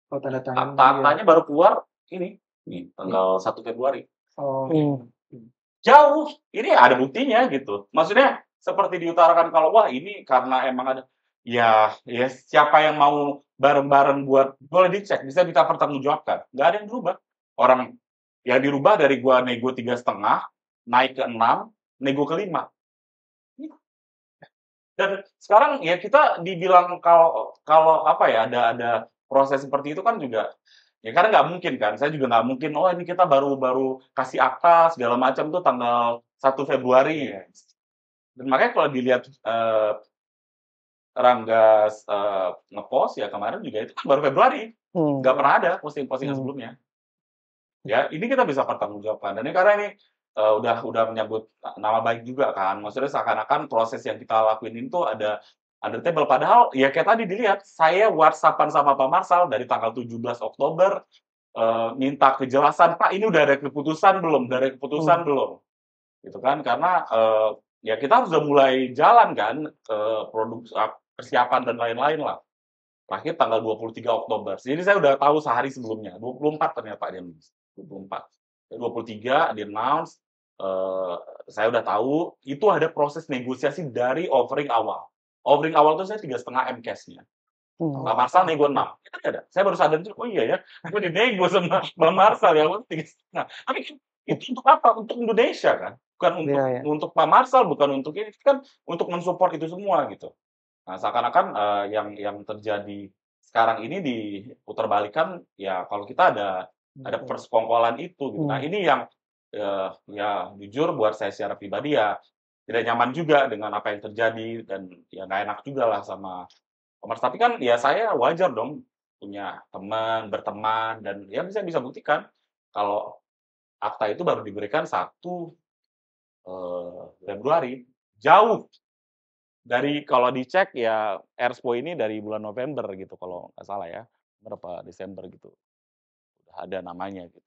Speaker 6: Okay. Oh, tanda
Speaker 5: tangan. baru keluar ini. Nih, tanggal hmm. 1 Februari.
Speaker 6: Oh. Hmm.
Speaker 5: Jauh. Ini ada buktinya gitu. Maksudnya seperti diutarakan kalau wah ini karena emang ada ya ya siapa yang mau bareng-bareng buat boleh dicek bisa kita pertanggungjawabkan nggak ada yang berubah orang ya dirubah dari gua nego tiga setengah naik ke enam nego ke lima iya. dan sekarang ya kita dibilang kalau kalau apa ya ada ada proses seperti itu kan juga ya karena nggak mungkin kan saya juga nggak mungkin oh ini kita baru baru kasih akta segala macam tuh tanggal satu Februari dan makanya kalau dilihat uh, Rangga uh, ngepost ya kemarin juga itu kan baru Februari hmm. nggak hmm. pernah ada posting posting hmm. sebelumnya ya ini kita bisa pertanggungjawaban dan ini karena ini uh, udah udah menyebut nama baik juga kan maksudnya seakan-akan proses yang kita lakuin itu ada table padahal ya kayak tadi dilihat saya WhatsAppan sama Pak Marsal dari tanggal 17 Oktober uh, minta kejelasan Pak ini udah ada keputusan belum dari keputusan hmm. belum gitu kan karena uh, ya kita harus udah mulai jalan kan ke eh, produk persiapan dan lain-lain lah. Terakhir tanggal 23 Oktober. Jadi saya udah tahu sehari sebelumnya. 24 ternyata dia 24. 23 di announce Uh, saya udah tahu itu ada proses negosiasi dari offering awal. Offering awal itu saya tiga setengah m cashnya. Hmm. Marsal nego enam. Itu ada. Saya baru sadar itu. oh iya ya, gue dinego sama Bang Marsal ya, tiga setengah. Tapi itu untuk apa? Untuk Indonesia kan? bukan iya, untuk ya, ya. untuk Pak Marsal, bukan untuk ini kan untuk mensupport itu semua gitu. Nah, seakan-akan uh, yang yang terjadi sekarang ini diputarbalikan ya kalau kita ada hmm. ada persekongkolan itu gitu. Hmm. Nah, iya. ini yang uh, ya jujur buat saya secara pribadi ya tidak nyaman juga dengan apa yang terjadi dan ya nggak enak juga lah sama Omar Tapi kan ya saya wajar dong punya teman, berteman dan ya bisa bisa buktikan kalau akta itu baru diberikan satu Eh, Februari jauh dari kalau dicek ya erspo ini dari bulan November gitu kalau nggak salah ya berapa Desember gitu
Speaker 1: udah ada namanya gitu.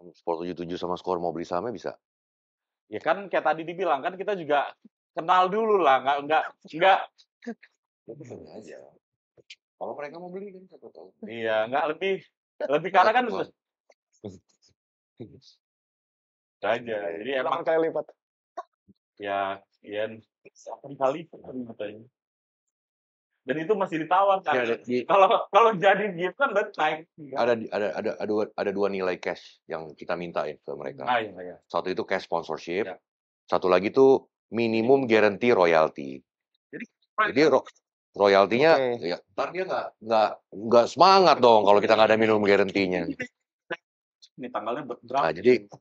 Speaker 1: Tapi kalau tujuh 77 sama skor mau beli sahamnya bisa?
Speaker 5: Ya kan kayak tadi dibilang kan kita juga kenal dulu lah nggak nggak nggak. aja.
Speaker 1: Kalau
Speaker 3: mereka mau beli
Speaker 5: kan siapa tahu.
Speaker 6: Iya nggak lebih lebih karena kan
Speaker 5: Gitu aja jadi emang kali lipat ya ya satu kali kan katanya dan itu masih ditawar kan ya, kalau kalau jadi gift kan berarti naik
Speaker 1: ada ada ada ada dua, ada dua nilai cash yang kita minta ya ke mereka ah, iya, iya. satu itu cash sponsorship ya. satu lagi itu minimum guarantee royalty jadi jadi ro royaltinya okay. ya, ntar dia nggak nggak nggak semangat dong kalau kita nggak ada minimum garantinya
Speaker 5: ini tanggalnya berapa
Speaker 1: nah, jadi ya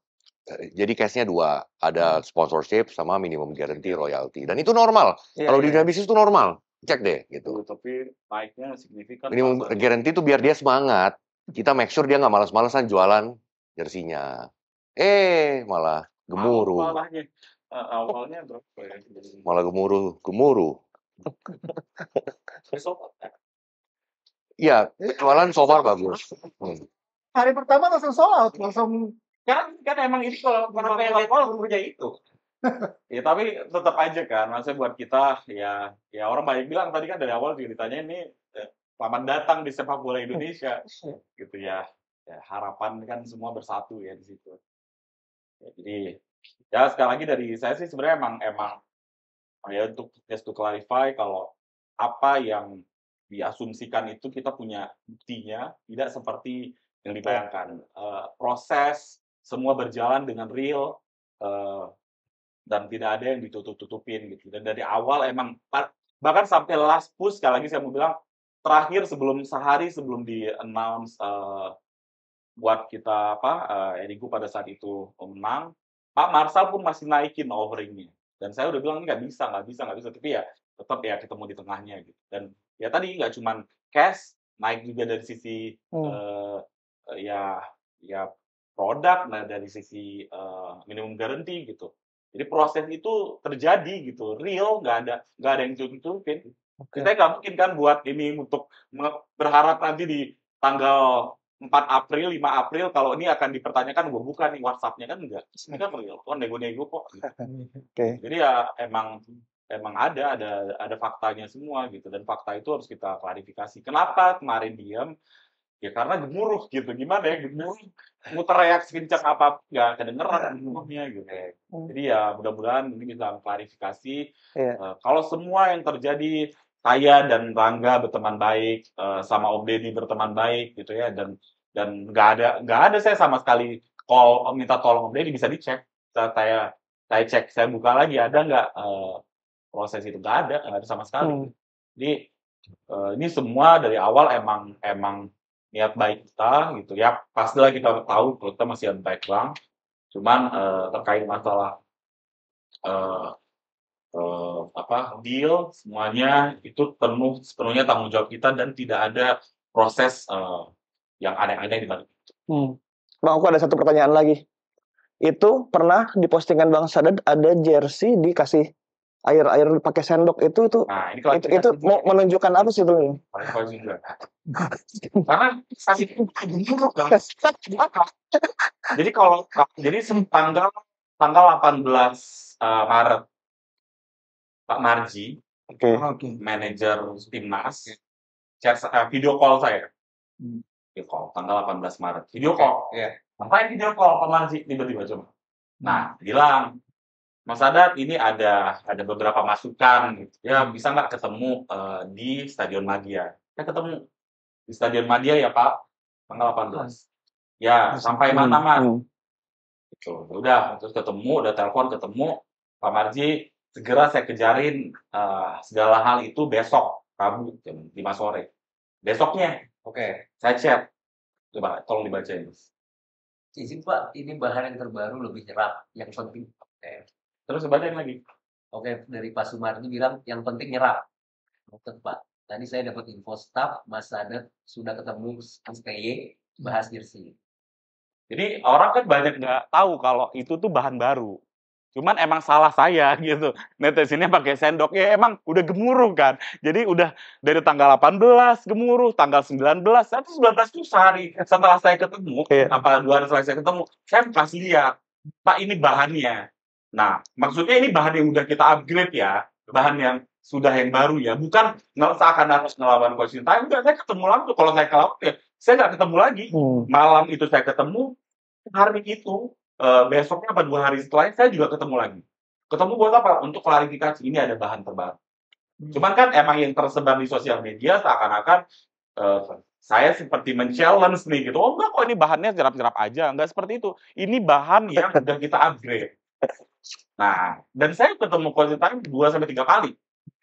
Speaker 1: jadi cashnya dua, ada hmm. sponsorship sama minimum iya, guarantee iya. royalty. Dan itu normal. Yeah, Kalau yeah. di dunia iya. bisnis itu normal. Cek deh
Speaker 5: gitu. Tapi naiknya signifikan. Minimum
Speaker 1: apa? guarantee itu biar dia semangat. Kita hmm. make sure dia nggak malas-malasan jualan jersinya. Eh, malah gemuruh.
Speaker 5: uh, awalnya berapa ya
Speaker 1: Malah gemuruh, gemuruh. Ya? Iya, jualan so far bagus. Hmm.
Speaker 2: Hari pertama langsung sold out, langsung
Speaker 5: Kan kan emang itu kalau kenapa yang level kerja itu. (laughs) ya tapi tetap aja kan, maksudnya buat kita ya ya orang banyak bilang tadi kan dari awal ceritanya ini paman eh, datang di sepak bola Indonesia (laughs) gitu ya. ya harapan kan semua bersatu ya di situ ya, jadi ya sekali lagi dari saya sih sebenarnya emang emang ya untuk just to clarify kalau apa yang diasumsikan itu kita punya buktinya tidak seperti yang dibayangkan uh, proses semua berjalan dengan real uh, dan tidak ada yang ditutup-tutupin gitu. Dan dari awal emang bahkan sampai last push sekali lagi saya mau bilang terakhir sebelum sehari sebelum di announce uh, buat kita apa uh, pada saat itu menang Pak Marsal pun masih naikin overingnya dan saya udah bilang ini nggak bisa nggak bisa nggak bisa tapi ya tetap ya ketemu di tengahnya gitu dan ya tadi nggak cuma cash naik juga dari sisi hmm. uh, ya ya produk, nah dari sisi uh, minimum garansi gitu. Jadi proses itu terjadi gitu, real, nggak ada nggak ada yang cukup-cukupin. Okay. Kita nggak mungkin kan buat ini untuk berharap nanti di tanggal 4 April, 5 April, kalau ini akan dipertanyakan, gue buka nih WhatsApp-nya kan enggak. Iya. Ini kan real, kan nego-nego kok. Gitu. (laughs) Okay. Jadi ya emang emang ada ada ada faktanya semua gitu dan fakta itu harus kita klarifikasi kenapa kemarin diam ya karena gemuruh gitu gimana ya gemuruh muter reaksi kencang apa nggak kedengeran iya. gemuruhnya gitu iya. jadi ya mudah-mudahan ini bisa klarifikasi yeah. Iya. uh, kalau semua yang terjadi saya dan Rangga berteman baik uh, sama Om Deddy berteman baik gitu ya dan dan nggak ada nggak ada saya sama sekali call minta tolong Om Deddy bisa dicek saya saya, saya cek saya buka lagi ada nggak uh, proses itu nggak ada nggak ada sama sekali hmm. jadi uh, ini semua dari awal emang emang niat baik kita gitu ya pastilah kita tahu kalau kita masih untacklang cuman uh, terkait masalah uh, uh, apa deal semuanya itu penuh sepenuhnya tanggung jawab kita dan tidak ada proses uh, yang aneh-aneh di balik itu.
Speaker 7: Hmm. Bang, aku ada satu pertanyaan lagi. Itu pernah di postingan Bang Sadat ada jersey dikasih air air pakai sendok itu itu nah, itu, itu mau menunjukkan apa sih tuh?
Speaker 5: Jadi kalau jadi tanggal tanggal 18 uh, eh, Maret Pak Marji,
Speaker 6: okay. okay.
Speaker 5: manajer timnas, okay. uh, eh, video call saya. Hmm. Video call tanggal 18 Maret. Video call. Yeah. Ngapain video call Pak Marji tiba-tiba coba? Nah, bilang Mas Adat, ini ada ada beberapa masukan gitu. Ya, bisa nggak ketemu uh, di Stadion Madia? Ya ketemu di Stadion Madia ya, Pak. Tanggal 18. Ya, Mas, sampai hmm, mana, Mas? Hmm. Gitu. Ya udah, terus ketemu, udah telepon ketemu. Pak Marji, segera saya kejarin uh, segala hal itu besok, Rabu jam lima sore. Besoknya, oke, okay.
Speaker 4: saya chat. Coba tolong dibacain. Izin Pak, ini bahan yang terbaru lebih nyerap, yang penting. Okay Terus yang lagi. Oke, dari Pak Sumardi bilang yang penting nyerap. Pak. Tadi saya dapat info staff Mas Sadat sudah ketemu
Speaker 5: STY
Speaker 4: bahas jersey.
Speaker 5: Jadi orang kan banyak nggak tahu kalau itu tuh bahan baru. Cuman emang salah saya (laughs) gitu. Netizennya pakai sendok. Ya emang udah gemuruh kan. Jadi udah dari tanggal 18 gemuruh, tanggal 19. satu 19 tuh sehari setelah saya ketemu, yeah. apa dua hari setelah saya ketemu, saya pas lihat, Pak ini bahannya. Nah, maksudnya ini bahan yang udah kita upgrade ya, bahan yang sudah yang baru ya, bukan nggak usah akan harus ngelawan question Tapi Enggak, saya ketemu langsung. Kalau saya kelawan ya, saya nggak ketemu lagi. Hmm. Malam itu saya ketemu, hari itu, e, besoknya apa dua hari setelahnya, saya juga ketemu lagi. Ketemu buat apa? Untuk klarifikasi, ini ada bahan terbaru. Hmm. Cuman kan emang yang tersebar di sosial media seakan-akan e, saya seperti men-challenge nih gitu. Oh enggak kok ini bahannya jerap-jerap aja. Enggak seperti itu. Ini bahan yang sudah (laughs) kita upgrade. Nah, dan saya ketemu quality time dua sampai tiga kali.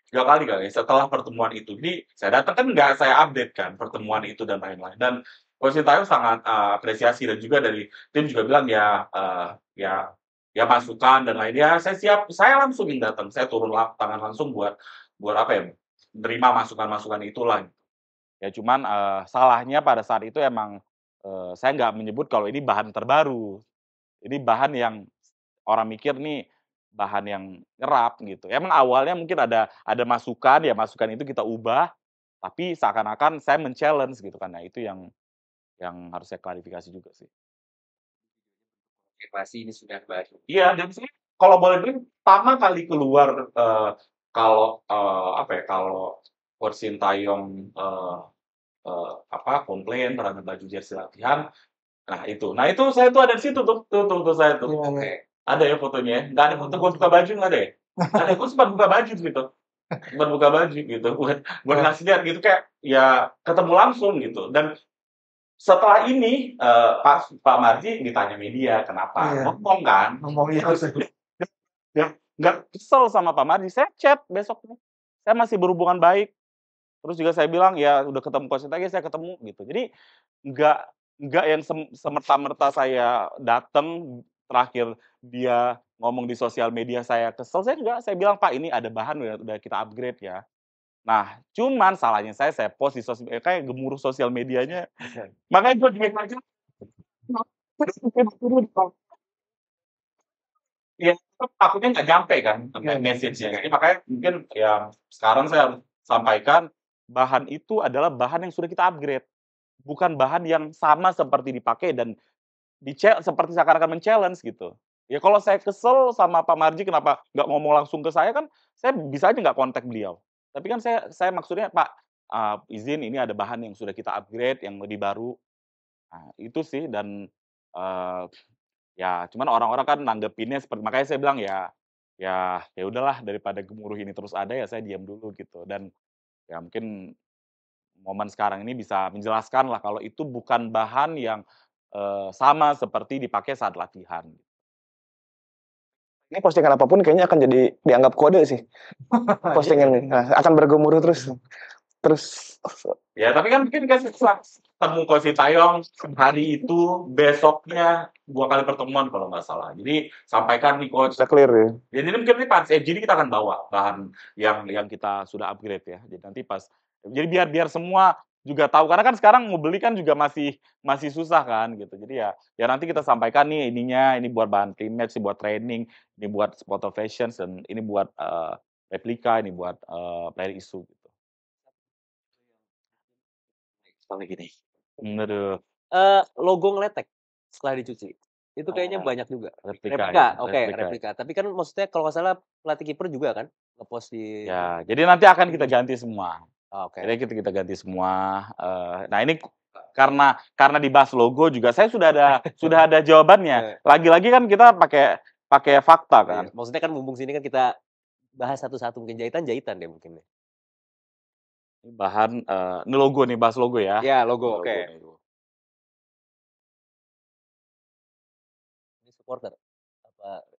Speaker 5: Tiga kali kali setelah pertemuan itu. Jadi saya datang kan nggak saya update kan pertemuan itu dan lain-lain. Dan quality time sangat uh, apresiasi dan juga dari tim juga bilang ya uh, ya ya masukan dan lainnya. Saya siap, saya langsung datang, saya turun tangan langsung buat buat apa ya? Terima masukan-masukan itulah. Gitu. Ya cuman uh, salahnya pada saat itu emang uh, saya nggak menyebut kalau ini bahan terbaru. Ini bahan yang orang mikir nih bahan yang nyerap gitu. Emang awalnya mungkin ada ada masukan ya masukan itu kita ubah, tapi seakan-akan saya men-challenge gitu kan. Nah itu yang yang harus saya klarifikasi juga sih.
Speaker 4: Pasti ini sudah
Speaker 5: baru. Iya dan sih kalau boleh bilang pertama kali keluar uh, kalau uh, apa ya kalau Coach Tayong uh, uh, apa komplain terhadap baju jersey latihan nah itu nah itu saya tuh ada di situ tuh tuh tuh, tuh saya tuh iya, iya. oke okay. Ada ya fotonya? Ya. Nggak ada foto gue buka baju nggak ada ya? ada gue sempat buka baju gitu. Sempat buka baju gitu. Buat, buat ngasih lihat gitu kayak ya ketemu langsung gitu. Dan setelah ini uh, eh, Pak Pak Marji ditanya media kenapa iya. ngomong kan ngomong ya ya nggak kesel sama Pak Marji saya chat besoknya saya masih berhubungan baik terus juga saya bilang ya udah ketemu konsen lagi saya ketemu gitu jadi nggak nggak yang semerta-merta saya datang terakhir dia ngomong di sosial media saya kesel, saya enggak, saya bilang Pak ini ada bahan udah, udah kita upgrade ya. Nah, cuman salahnya saya, saya post di sosial media eh, kayak gemuruh sosial medianya. Makanya gue juga aja. Ya, takutnya nggak nyampe kan iya, iya, iya, message-nya. Jadi kan. ya, makanya mungkin ya sekarang saya sampaikan bahan itu adalah bahan yang sudah kita upgrade. Bukan bahan yang sama seperti dipakai dan di seperti seakan-akan men-challenge gitu. Ya kalau saya kesel sama Pak Marji kenapa nggak ngomong langsung ke saya kan saya bisa aja nggak kontak beliau. Tapi kan saya saya maksudnya Pak uh, izin ini ada bahan yang sudah kita upgrade yang lebih baru. Nah, itu sih dan uh, ya cuman orang-orang kan nanggepinnya seperti makanya saya bilang ya ya ya udahlah daripada gemuruh ini terus ada ya saya diam dulu gitu dan ya mungkin momen sekarang ini bisa menjelaskan lah kalau itu bukan bahan yang Eh, sama seperti dipakai saat latihan.
Speaker 7: Ini postingan apapun kayaknya akan jadi dianggap kode sih. (laughs) Iya, postingan iya. nah, akan bergemuruh terus. Terus
Speaker 5: ya tapi kan mungkin kan setelah temu Ko Tayong hari itu besoknya dua kali pertemuan kalau nggak salah. Jadi sampaikan nih coach. Sudah clear ya. Jadi ini mungkin ini pas FG ini kita akan bawa bahan yang yang kita sudah upgrade ya. Jadi nanti pas jadi biar biar semua juga tahu karena kan sekarang mau beli kan juga masih masih susah kan gitu. Jadi ya ya nanti kita sampaikan nih ininya ini buat bahan pre sih buat training, ini buat of fashion dan ini buat uh, replika, ini buat uh, player issue gitu. Sekali gini. Aduh.
Speaker 4: Eh. Uh, logo ngeletek setelah dicuci itu kayaknya uh, banyak juga replika, replika. Ya, oke okay, replika. Ya. replika tapi kan maksudnya kalau nggak salah pelatih kiper juga kan ngepost di ya
Speaker 5: jadi nanti akan kita ganti semua Oh, oke. Jadi kita kita ganti semua. Uh, nah ini karena karena dibahas logo juga saya sudah ada sudah ada jawabannya. (laughs) Eh. Lagi-lagi kan kita pakai pakai fakta kan. Iya. Maksudnya kan mumpung sini kan kita bahas satu-satu mungkin jahitan-jahitan deh mungkin. Bahan uh, ini logo nih bahas logo ya. Ya
Speaker 4: logo, oke. Okay. Ini supporter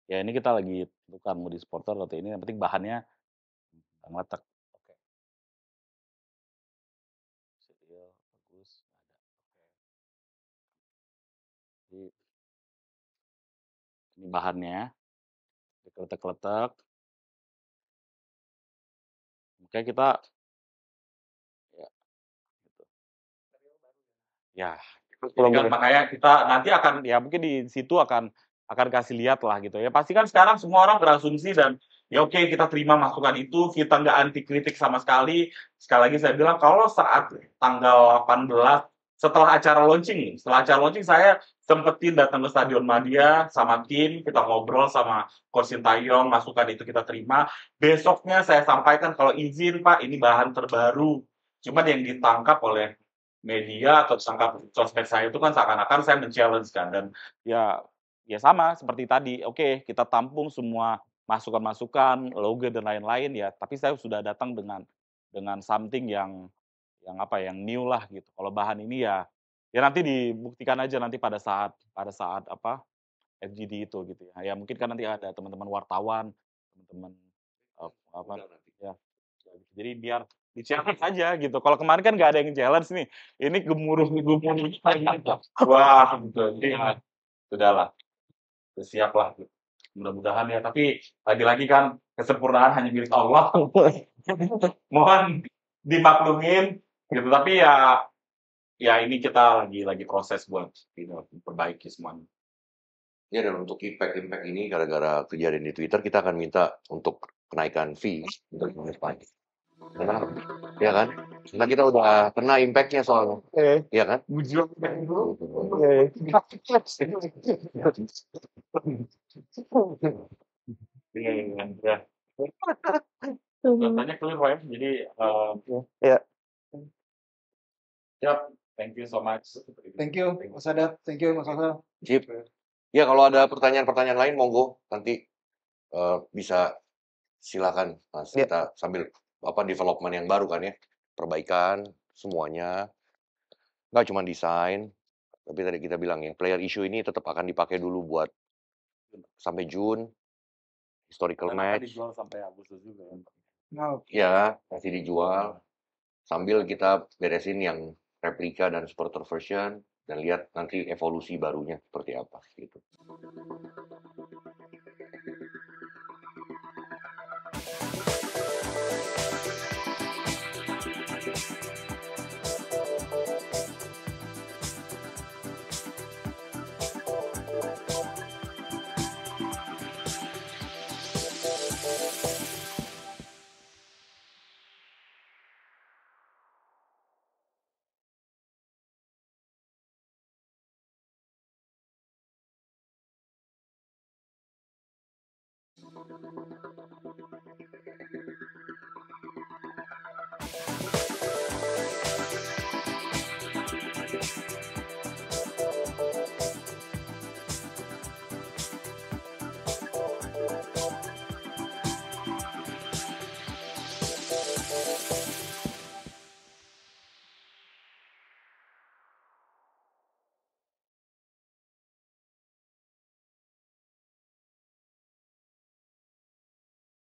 Speaker 6: Ya ini kita lagi bukan mau di supporter atau ini yang penting bahannya letak ini bahannya dikeletek-keletek oke kita ya gitu.
Speaker 5: ya kalau kan, makanya kita nanti akan ya mungkin di situ akan akan kasih lihat lah gitu ya pasti kan sekarang semua orang berasumsi dan ya oke kita terima masukan itu kita nggak anti kritik sama sekali sekali lagi saya bilang kalau saat tanggal 18 setelah acara launching setelah acara launching saya sempetin datang ke Stadion Madia sama tim, kita ngobrol sama Coach Sintayong, masukan itu kita terima. Besoknya saya sampaikan kalau izin Pak, ini bahan terbaru. cuma yang ditangkap oleh media atau ditangkap sosmed saya itu kan seakan-akan saya men-challenge kan. Dan ya ya sama seperti tadi, oke kita tampung semua masukan-masukan, logo dan lain-lain ya, tapi saya sudah datang dengan dengan something yang yang apa yang new lah gitu. Kalau bahan ini ya ya nanti dibuktikan aja nanti pada saat pada saat apa FGD itu gitu ya. Ya mungkin kan nanti iya. ada teman-teman wartawan, teman-teman uh, apa ya. Iya, gitu. Jadi biar di challenge aja gitu. Kalau kemarin kan nggak ada yang challenge nih. Ini gemuruh gemuruh. (laughs) Wah, betul. (laughs) Gitu ya. Sudahlah. Siaplah. Gitu. Mudah-mudahan ya. Tapi lagi-lagi kan kesempurnaan hanya milik Allah. (laughs) Mohon dimaklumin gitu. Tapi ya ya ini kita lagi lagi proses buat you know, perbaiki semuanya.
Speaker 1: Ya dan untuk impact-impact ini gara-gara kejadian di Twitter kita akan minta untuk kenaikan fee untuk menulis pagi. Karena, ya kan? Karena kita udah kena impactnya soalnya. Eh, ya kan?
Speaker 3: Bujur dulu. Gitu.
Speaker 6: Iya, iya, iya. iya. Hmm. Tanya clear, Pak.
Speaker 1: Ya. Jadi, uh, ya. Siap. Thank you so much.
Speaker 2: Thank you, Mas Adat. Thank you, Mas Adat.
Speaker 1: Sip. Ya, kalau ada pertanyaan-pertanyaan lain, monggo nanti uh, bisa silakan Mas. yeah. Kita sambil apa development yang baru kan ya, perbaikan semuanya. Nggak cuma desain, tapi tadi kita bilang ya, player issue ini tetap akan dipakai dulu buat sampai June historical Dan match.
Speaker 5: dijual sampai Agustus juga. Ya.
Speaker 1: ya, masih dijual. Sambil kita beresin yang replika dan supporter version dan lihat nanti evolusi barunya seperti apa gitu. ああ。